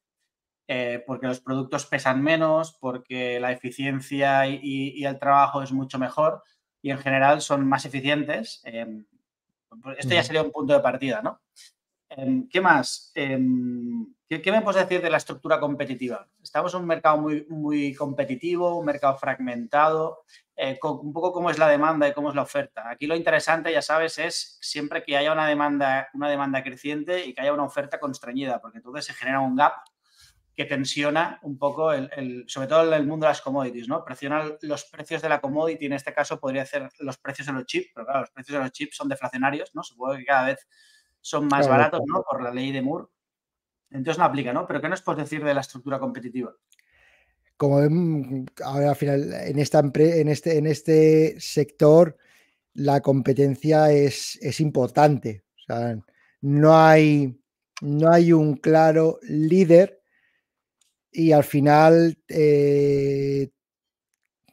eh, porque los productos pesan menos, porque la eficiencia y, el trabajo es mucho mejor y en general son más eficientes. Em, esto ya sería un punto de partida, ¿no? Em, ¿Qué más? Em, ¿Qué, me puedes decir de la estructura competitiva? Estamos en un mercado muy, muy competitivo, un mercado fragmentado, eh, un poco cómo es la demanda y cómo es la oferta. Aquí lo interesante, ya sabes, es siempre que haya una demanda, una demanda creciente y que haya una oferta constreñida, porque entonces se genera un gap que tensiona un poco, el, sobre todo el mundo de las commodities, ¿no? Presiona los precios de la commodity, en este caso podría ser los precios de los chips, pero claro, los precios de los chips son deflacionarios, ¿no? Supongo que cada vez son más baratos, ¿no? Por la ley de Moore. Entonces no aplica, ¿no? Pero ¿qué nos puedes decir de la estructura competitiva? Como ahora al final, en, esta, en, este, en este sector la competencia es, es importante. O sea, no hay, no hay un claro líder y al final, eh,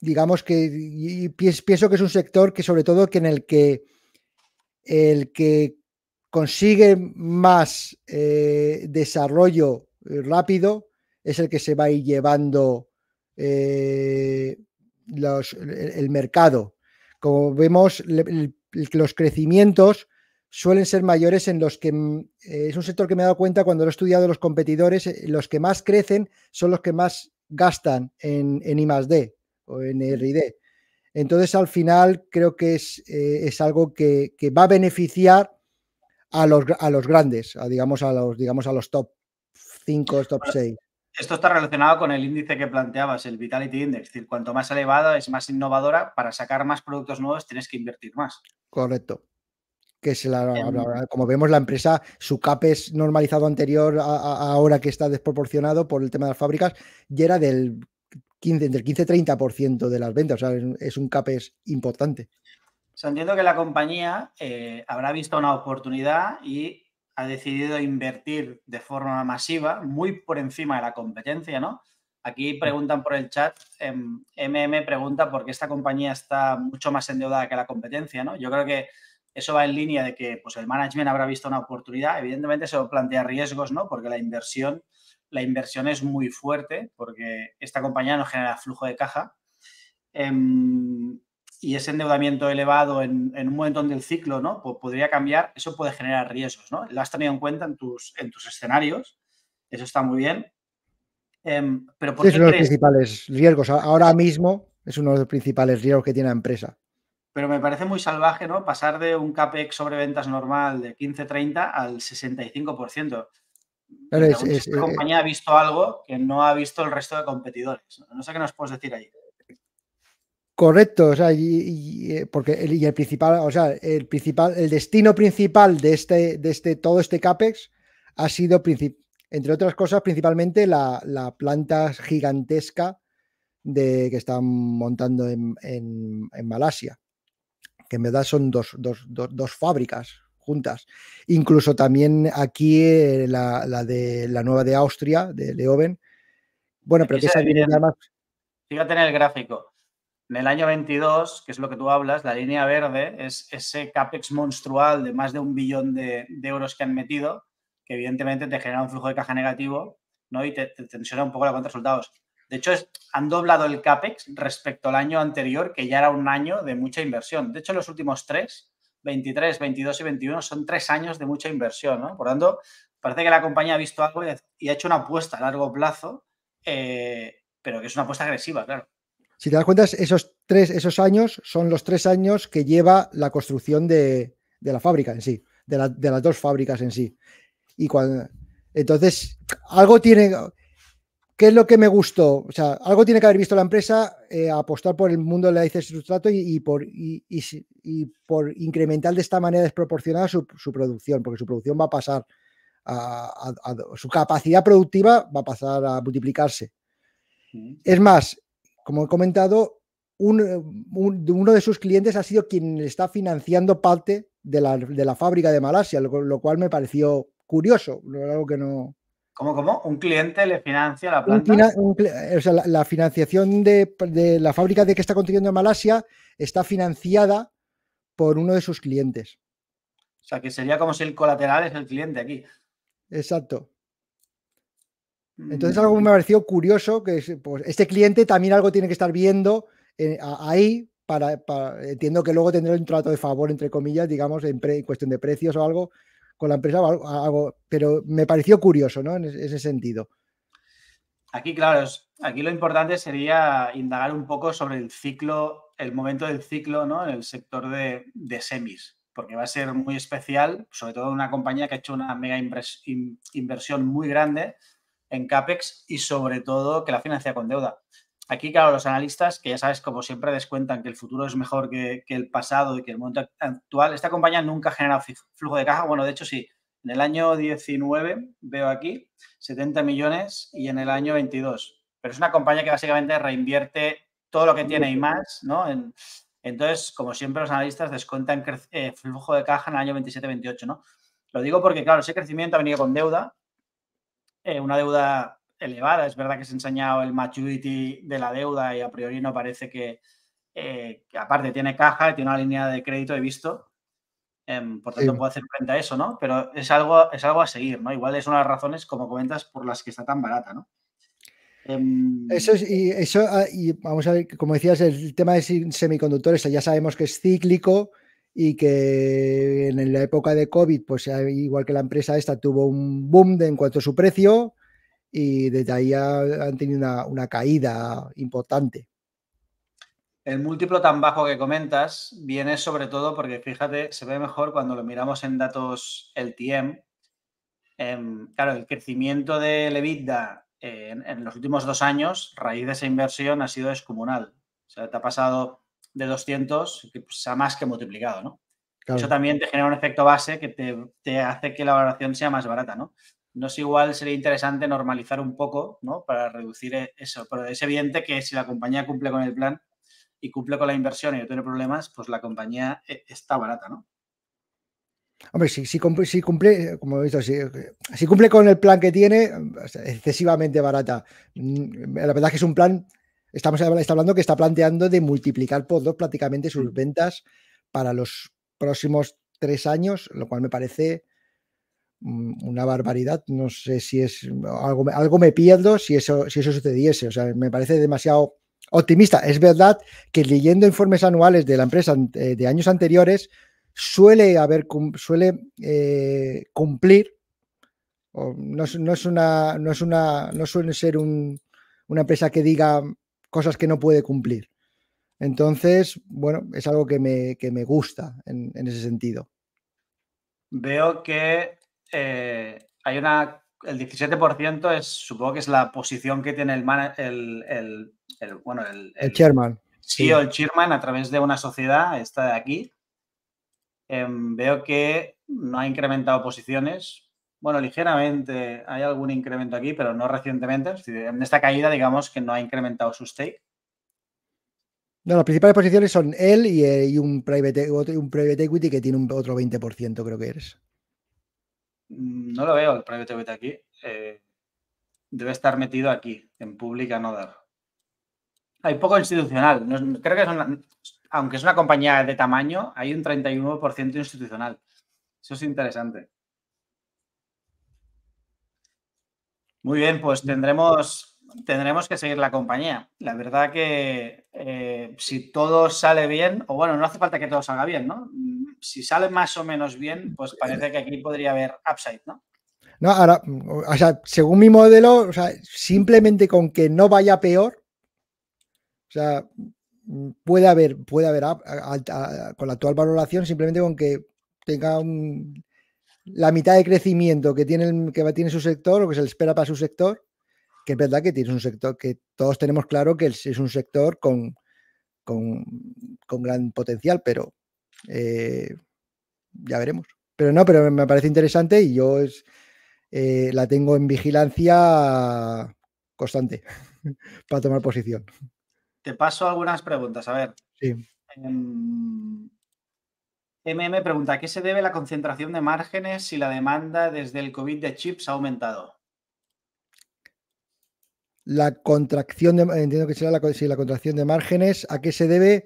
digamos que pienso que es un sector que sobre todo que en el que el que consigue más eh, desarrollo eh, rápido es el que se va a ir llevando eh, el, mercado. Como vemos, los crecimientos suelen ser mayores en los que mm, es un sector que me he dado cuenta cuando lo he estudiado los competidores, los que más crecen son los que más gastan en, en I o en R&D. Entonces, al final, creo que es, algo que, va a beneficiar a los, grandes, a, digamos, a los, digamos a los top 5, top 6. Esto está relacionado con el índice que planteabas, el Vitality Index. Es decir, cuanto más elevada es más innovadora, para sacar más productos nuevos tienes que invertir más. Correcto. Que es la, como vemos, la empresa, su CAPES normalizado anterior ahora que está desproporcionado por el tema de las fábricas, ya era del 15, del 15-30% de las ventas. O es un CAPES importante entiendo que la compañía eh, habrá visto una oportunidad y ha decidido invertir de forma masiva, muy por encima de la competencia, ¿no? Aquí preguntan por el chat, MM pregunta por qué esta compañía está mucho más endeudada que la competencia, ¿no? Yo creo que eso va en línea de que pues, el management habrá visto una oportunidad, evidentemente se plantea riesgos, ¿no? Porque la inversión, la inversión es muy fuerte, porque esta compañía no genera flujo de caja. Em, y ese endeudamiento elevado en, un momento donde el ciclo ¿no? Pues podría cambiar, eso puede generar riesgos. ¿no? Lo has tenido en cuenta en tus, en tus escenarios, eso está muy bien. Em, pero es uno de los principales riesgos. Ahora mismo es uno de los principales riesgos que tiene la empresa. Pero me parece muy salvaje ¿no? pasar de un CAPEX sobre ventas normal de 15-30 al 65%. La eh, compañía ha visto algo que no ha visto el resto de competidores. No sé qué nos puedes decir ahí. Correcto, o sea, eh, porque el, principal, o sea, el principal, el destino principal de este, de este, todo este CAPEX ha sido, entre otras cosas, principalmente la, planta gigantesca de, que están montando en, Malasia, que en verdad son dos, fábricas juntas. Incluso también aquí eh, la, de la nueva de Austria, de Leoben. Bueno, pero que esa viene además. Fíjate en el gráfico, en el año 22, que es lo que tú hablas, la línea verde es ese CAPEX monstrual de más de un billón de, euros que han metido, que evidentemente te genera un flujo de caja negativo ¿no? y te, tensiona un poco la cuenta de resultados. De hecho, han doblado el CAPEX respecto al año anterior, que ya era un año de mucha inversión. De hecho, los últimos tres, 23, 22 y 21, son tres años de mucha inversión. Por Por tanto, parece que la compañía ha visto algo y ha hecho una apuesta a largo plazo, eh, pero que es una apuesta agresiva, claro. Si te das cuenta, esos tres, esos años son los tres años que lleva la construcción de, la fábrica en sí, de, las dos fábricas en sí. Y cuando, entonces, algo tiene. ¿Qué es lo que me gustó? O sea, algo tiene que haber visto la empresa eh, apostar por el mundo la la de sustrato y, por, y, por incrementar de esta manera desproporcionada su, producción, porque su producción va a pasar a, su capacidad productiva va a pasar a multiplicarse. Mm. Es más, como he comentado, eh, uno de sus clientes ha sido quien está financiando parte de la, fábrica de Malasia, lo, cual me pareció curioso, algo que no... ¿Cómo, cómo? ¿Un cliente le financia la planta? Eh, la, financiación de, la fábrica de que está construyendo en Malasia está financiada por uno de sus clientes. O sea, que sería como si el colateral es el cliente aquí. Exacto. Entonces mm. algo me pareció curioso, que pues, este cliente también algo tiene que estar viendo eh, ahí, para, entiendo que luego tendrá un trato de favor, entre comillas, digamos, en, cuestión de precios o algo, con la empresa, algo, pero me pareció curioso, ¿no? En ese sentido. Aquí, claro, aquí lo importante sería indagar un poco sobre el ciclo, el momento del ciclo, ¿no? En el sector de, de semis, porque va a ser muy especial, sobre todo una compañía que ha hecho una mega inversión muy grande en CAPEX y sobre todo que la financia con deuda. Aquí, claro, los analistas, que ya sabes, como siempre descuentan que el futuro es mejor que, el pasado y que el momento actual, esta compañía nunca genera flujo de caja. Bueno, de hecho sí, en el año 19 veo aquí 70 millones y en el año 22. Pero es una compañía que básicamente reinvierte todo lo que tiene y más, ¿no? En, entonces, como siempre, los analistas descuentan eh, flujo de caja en el año 27-28, ¿no? Lo digo porque, claro, ese crecimiento ha venido con deuda eh, una deuda elevada. Es verdad que se ha enseñado el maturity de la deuda y a priori no parece que, eh, aparte tiene caja tiene una línea de crédito, he visto. Em, por tanto, hacer frente a eso, ¿no? Pero es algo, es algo a seguir, ¿no? Igual es una de las razones, como comentas, por las que está tan barata, ¿no? Em, eso es, y eso, ah, y vamos a ver, como decías, el tema de semiconductores, ya sabemos que es cíclico, y que en la época de COVID, pues igual que la empresa esta, tuvo un boom de, en cuanto a su precio y desde ahí han tenido una, caída importante. El múltiplo tan bajo que comentas viene sobre todo porque, fíjate, se ve mejor cuando lo miramos en datos LTM. Em, claro, el crecimiento de EBITDA en, los últimos dos años, raíz de esa inversión, ha sido descomunal. O sea, te ha pasado de 200 que pues, sea más que multiplicado, ¿no? Eso también te genera un efecto base que te, hace que la valoración sea más barata, ¿no? No es igual, sería interesante normalizar un poco, ¿no? Para reducir e, eso, pero es evidente que si la compañía cumple con el plan y cumple con la inversión y no tiene problemas, pues la compañía eh, está barata, ¿no? Hombre, si, si, cumple, si cumple, como he visto, si, cumple con el plan que tiene, excesivamente barata. Mm, la verdad es que es un plan Estamos está hablando que está planteando de multiplicar por dos prácticamente sus ventas para los próximos tres años, lo cual me parece mm, una barbaridad. No sé si es algo, algo me pierdo si eso, si eso sucediese. O sea, me parece demasiado optimista. Es verdad que leyendo informes anuales de la empresa eh, de años anteriores, suele haber suele eh, cumplir. no, es una, no es una, no suele ser una empresa que diga cosas que no puede cumplir. Entonces, bueno, es algo que me, que me gusta en, ese sentido. Veo que eh, hay una. El 17% es, supongo que es la posición que tiene el, el, el, bueno, el, el chairman. Sí, o el chairman a través de una sociedad, esta de aquí. Em, veo que no ha incrementado posiciones, bueno, ligeramente hay algún incremento aquí, pero no recientemente. En esta caída, digamos que no ha incrementado su stake. No, las principales posiciones son él y, eh, e-, un, private, equity que tiene un, otro 20%, creo que eres. Mm, no lo veo el private equity aquí. Eh, debe estar metido aquí, en pública no dar. Hay poco institucional. creo que es aunque es una compañía de tamaño, hay un 31% institucional. Eso es interesante. Muy bien, pues tendremos, tendremos que seguir la compañía. La verdad que eh, si todo sale bien, o bueno, no hace falta que todo salga bien, ¿no? Si sale más o menos bien, pues parece que aquí podría haber upside, ¿no? No, ahora, o sea, según mi modelo, o sea, simplemente con que no vaya peor, o sea, puede haber, puede haber con la actual valoración, simplemente con que tenga un la mitad de crecimiento que tiene, que tiene su sector o que se le espera para su sector, que es verdad que tiene un sector que todos tenemos claro que es un sector con, gran potencial, pero eh, ya veremos. Pero no, pero me parece interesante y yo es, eh, la tengo en vigilancia constante [LAUGHS] para tomar posición. Te paso algunas preguntas, a ver. Sí. Em, MM pregunta, ¿a qué se debe la concentración de márgenes si la demanda desde el COVID de chips ha aumentado? La contracción, de, entiendo que será la, contracción de márgenes, ¿a qué se debe?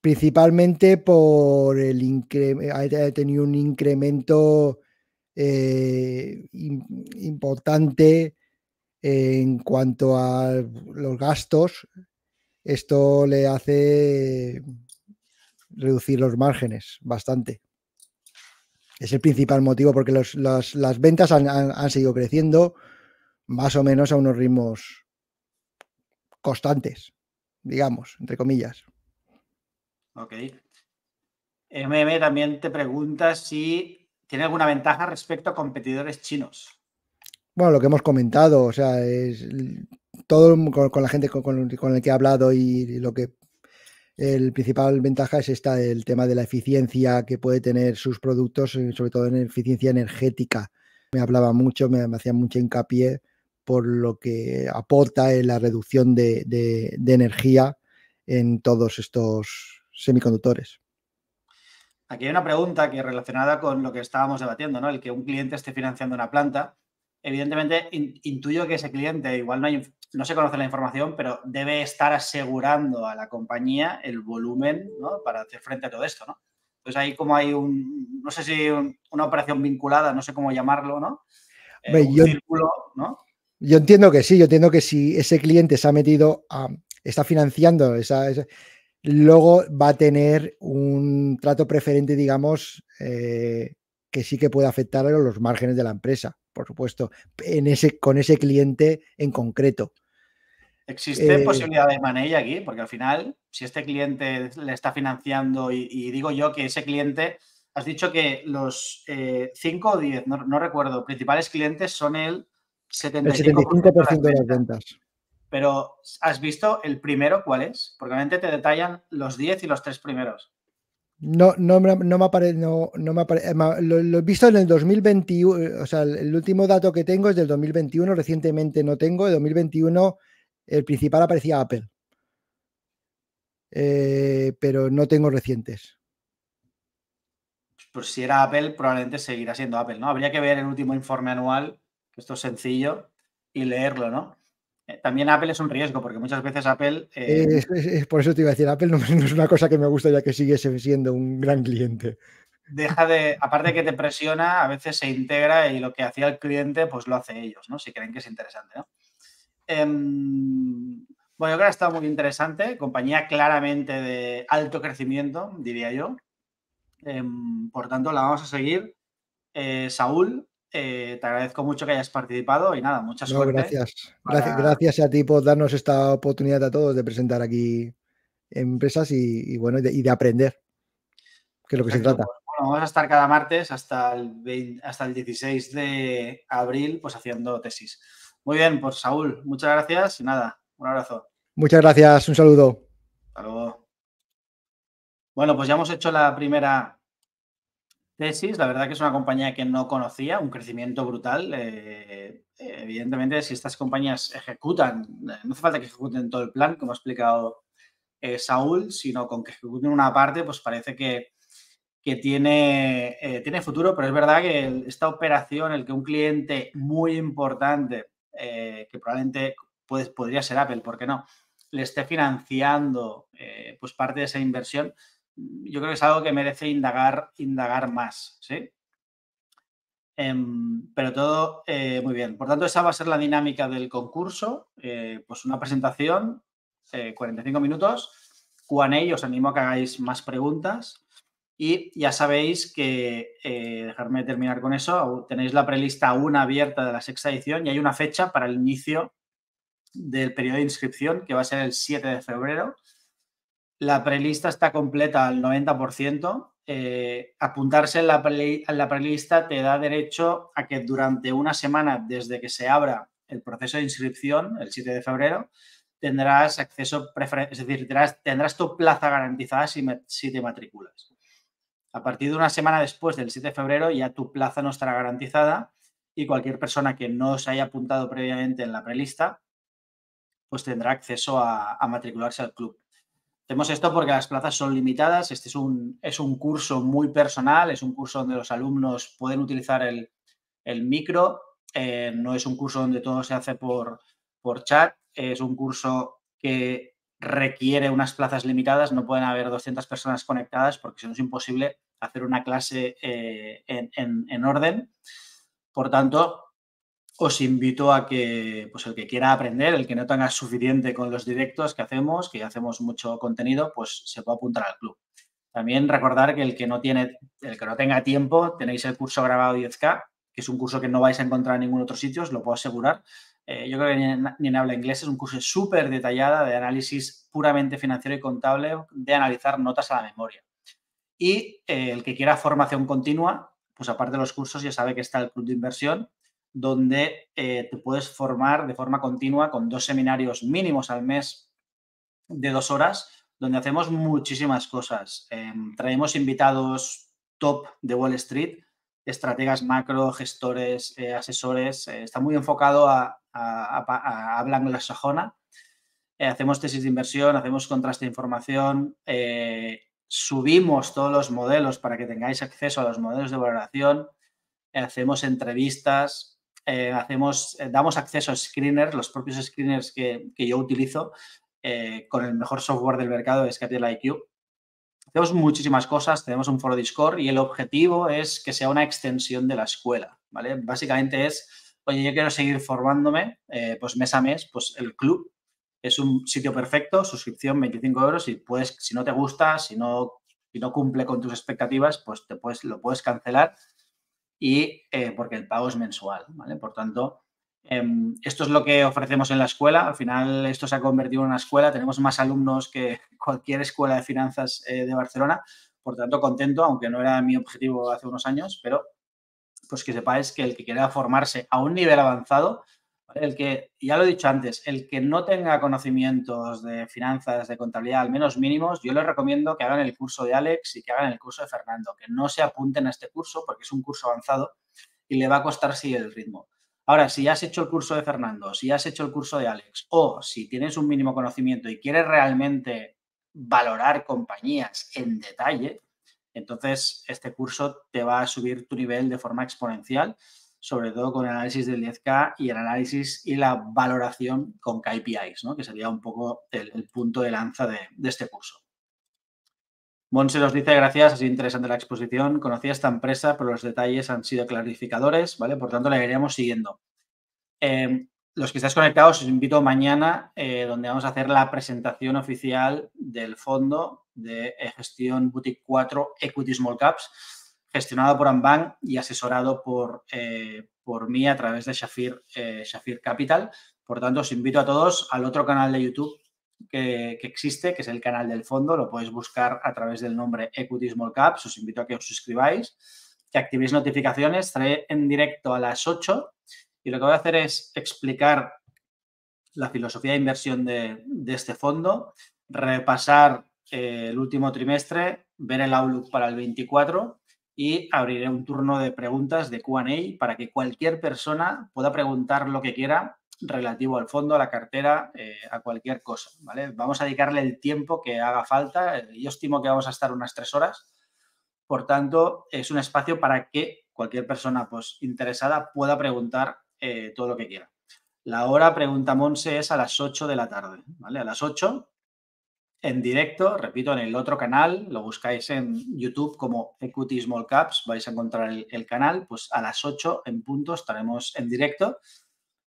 Principalmente por el incremento, ha tenido un incremento eh, importante en cuanto a los gastos. Esto le hace reducir los márgenes bastante. Es el principal motivo porque las, ventas han, han, seguido creciendo más o menos a unos ritmos constantes, digamos, entre comillas. Ok. MM también te pregunta si tiene alguna ventaja respecto a competidores chinos. Bueno, lo que hemos comentado, o sea, es todo con, la gente con, con, con, el que he hablado y lo que el principal ventaja es esta, el tema de la eficiencia que puede tener sus productos, eh, sobre todo en eficiencia energética. Me hablaba mucho, me, hacía mucho hincapié por lo que aporta en la reducción de, energía en todos estos semiconductores. Aquí hay una pregunta que relacionada con lo que estábamos debatiendo, ¿no? El que un cliente esté financiando una planta evidentemente intuyo que ese cliente, igual no, hay, no se conoce la información, pero debe estar asegurando a la compañía el volumen para hacer frente a todo esto, ¿no? Entonces ahí como hay un, no sé si una operación vinculada, no sé cómo llamarlo, eh, ¿no? yo, entiendo que sí, yo entiendo que si ese cliente se ha metido a, está financiando esa, luego va a tener un trato preferente, digamos, eh, que sí que puede afectar a los márgenes de la empresa por supuesto, en ese, con ese cliente en concreto. ¿Existe eh, posibilidad de manejar aquí? Porque al final, si este cliente le está financiando, y, digo yo que ese cliente, has dicho que los 5 eh, o 10, no, recuerdo, principales clientes son el 75%, de las ventas. Pero, ¿has visto el primero cuál es? Porque realmente te detallan los 10 y los tres primeros. No, no, me aparece. no lo, he visto en el 2021. O sea, el último dato que tengo es del 2021. Recientemente no tengo. En 2021 el principal aparecía Apple. Eh, pero no tengo recientes. Pues si era Apple, probablemente seguirá siendo Apple, ¿no? Habría que ver el último informe anual, que esto es sencillo, y leerlo, ¿no? Eh, también Apple es un riesgo, porque muchas veces Apple. Eh, es, por eso te iba a decir, Apple [LAUGHS] no, es una cosa que me gusta ya que sigue siendo un gran cliente. Deja de, aparte de que te presiona, a veces se integra y lo que hacía el cliente, pues lo hace ellos, ¿no? Si creen que es interesante, ¿no? Em, bueno, yo creo que ha estado muy interesante. Compañía claramente de alto crecimiento, diría yo. Em, por tanto, la vamos a seguir. Eh, Saúl, eh, te agradezco mucho que hayas participado y nada, muchas Gracias. gracias. a ti por darnos esta oportunidad a todos de presentar aquí empresas y, bueno, y de, aprender, que es lo que se trata. Pues, vamos a estar cada martes hasta el, hasta el 16 de abril pues haciendo tesis. Muy bien, pues Saúl, muchas gracias y nada, un abrazo. Muchas gracias, un saludo. Hasta Bueno, pues ya hemos hecho la primera la verdad que es una compañía que no conocía, un crecimiento brutal. Eh, eh, evidentemente, si estas compañías ejecutan, eh, no hace falta que ejecuten todo el plan, como ha explicado Saúl, sino con que ejecuten una parte, pues parece que, tiene, tiene futuro. Pero es verdad que esta operación, el que un cliente muy importante, que probablemente podría ser Apple, ¿por qué no? le esté financiando pues parte de esa inversión, yo creo que es algo que merece indagar, indagar más, ¿sí? Em, pero todo eh, muy bien. Por tanto, esa va a ser la dinámica del concurso. Eh, pues una presentación, 45 eh, minutos. Q&A, e, os animo a que hagáis más preguntas. Y ya sabéis que, dejarme terminar con eso, tenéis la prelista aún abierta de la sexta edición y hay una fecha para el inicio del periodo de inscripción que va a ser el 7 de febrero. La prelista está completa al 90%. Eh, apuntarse en la, prelista te da derecho a que durante una semana desde que se abra el proceso de inscripción, el 7 de febrero, tendrás acceso preferente, es decir, tendrás, tu plaza garantizada si, te matriculas. A partir de una semana después del 7 de febrero ya tu plaza no estará garantizada y cualquier persona que no se haya apuntado previamente en la prelista, pues tendrá acceso a matricularse al club. Hacemos esto porque las plazas son limitadas. Este es un, es un curso muy personal, es un curso donde los alumnos pueden utilizar el, micro. Eh, no es un curso donde todo se hace por, por chat. Es un curso que requiere unas plazas limitadas. No pueden haber 200 personas conectadas porque si no es imposible hacer una clase eh, en orden. Por tanto, os invito a que, pues el que quiera aprender, el que no tenga suficiente con los directos que hacemos, que ya hacemos mucho contenido, pues se puede apuntar al club. También recordar que el que no tiene, el que no tenga tiempo, tenéis el curso grabado 10K, que es un curso que no vais a encontrar en ningún otro sitio, os lo puedo asegurar. Eh, yo creo que ni en, habla inglés es un curso súper detallado, de análisis puramente financiero y contable, de analizar notas a la memoria. Y eh, el que quiera formación continua, pues aparte de los cursos, ya sabe que está el club de inversión, donde eh, te puedes formar de forma continua con dos seminarios mínimos al mes de dos horas, donde hacemos muchísimas cosas. Em, traemos invitados top de Wall Street, estrategas macro, gestores, eh, asesores. Eh, está muy enfocado a, a, a, a habla hacemos tesis de inversión, hacemos contraste de información, subimos todos los modelos para que tengáis acceso a los modelos de valoración, hacemos entrevistas, eh, hacemos, eh, damos acceso a screeners, los propios screeners que, que yo utilizo eh, con el mejor software del mercado, es Capital IQ. Hacemos muchísimas cosas, tenemos un foro Discord y el objetivo es que sea una extensión de la escuela, ¿vale? Básicamente es, oye, yo quiero seguir formándome, pues mes a mes, pues el club es un sitio perfecto, suscripción 25 euros y puedes, si no te gusta, si no, si no cumple con tus expectativas, pues te puedes, lo puedes cancelar y eh, porque el pago es mensual, ¿vale? Por tanto, em, esto es lo que ofrecemos en la escuela. Al final esto se ha convertido en una escuela. Tenemos más alumnos que [LAUGHS] cualquier escuela de finanzas eh, de Barcelona. Por tanto, contento, aunque no era mi objetivo hace unos años, pero pues que sepáis que el que quiera formarse a un nivel avanzado el que, ya lo he dicho antes, el que no tenga conocimientos de finanzas, de contabilidad, al menos mínimos, yo les recomiendo que hagan el curso de Alex y que hagan el curso de Fernando, que no se apunten a este curso porque es un curso avanzado y le va a costar seguir el ritmo. Ahora, si ya has hecho el curso de Fernando, si has hecho el curso de Alex, o si tienes un mínimo conocimiento y quieres realmente valorar compañías en detalle, entonces este curso te va a subir tu nivel de forma exponencial sobre todo con el análisis del 10K y el análisis y la valoración con KPIs, ¿no? que sería un poco el, punto de lanza de, este curso. se nos dice, gracias, ha sido interesante la exposición, conocía esta empresa, pero los detalles han sido clarificadores, ¿vale? Por tanto, la iremos siguiendo. Eh, los que estáis conectados, os invito mañana, eh, donde vamos a hacer la presentación oficial del fondo de gestión Boutique 4 Equity Small Caps gestionado por Ambank y asesorado por, eh, por mí a través de Shafir, eh, Shafir Capital. Por tanto, os invito a todos al otro canal de YouTube que, existe, que es el canal del fondo. Lo podéis buscar a través del nombre Equity Small Caps. Os invito a que os suscribáis, que activéis notificaciones. Estaré en directo a las 8 y lo que voy a hacer es explicar la filosofía de inversión de, este fondo, repasar eh, el último trimestre, ver el outlook para el 24 y abriré un turno de preguntas de QA para que cualquier persona pueda preguntar lo que quiera relativo al fondo, a la cartera, eh, a cualquier cosa. ¿vale? Vamos a dedicarle el tiempo que haga falta. Eh, yo estimo que vamos a estar unas tres horas. Por tanto, es un espacio para que cualquier persona pues, interesada pueda preguntar eh, todo lo que quiera. La hora, pregunta Monse, es a las 8 de la tarde. ¿vale? A las 8 en directo, repito, en el otro canal, lo buscáis en YouTube como Equity Small Caps, vais a encontrar el, canal, pues a las 8 en punto estaremos en directo.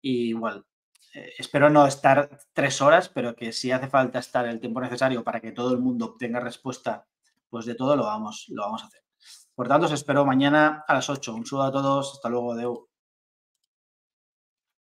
Y igual, eh, espero no estar tres horas, pero que si hace falta estar el tiempo necesario para que todo el mundo obtenga respuesta, pues de todo lo vamos, lo vamos a hacer. Por tanto, os espero mañana a las 8. Un saludo a todos, hasta luego, Deu.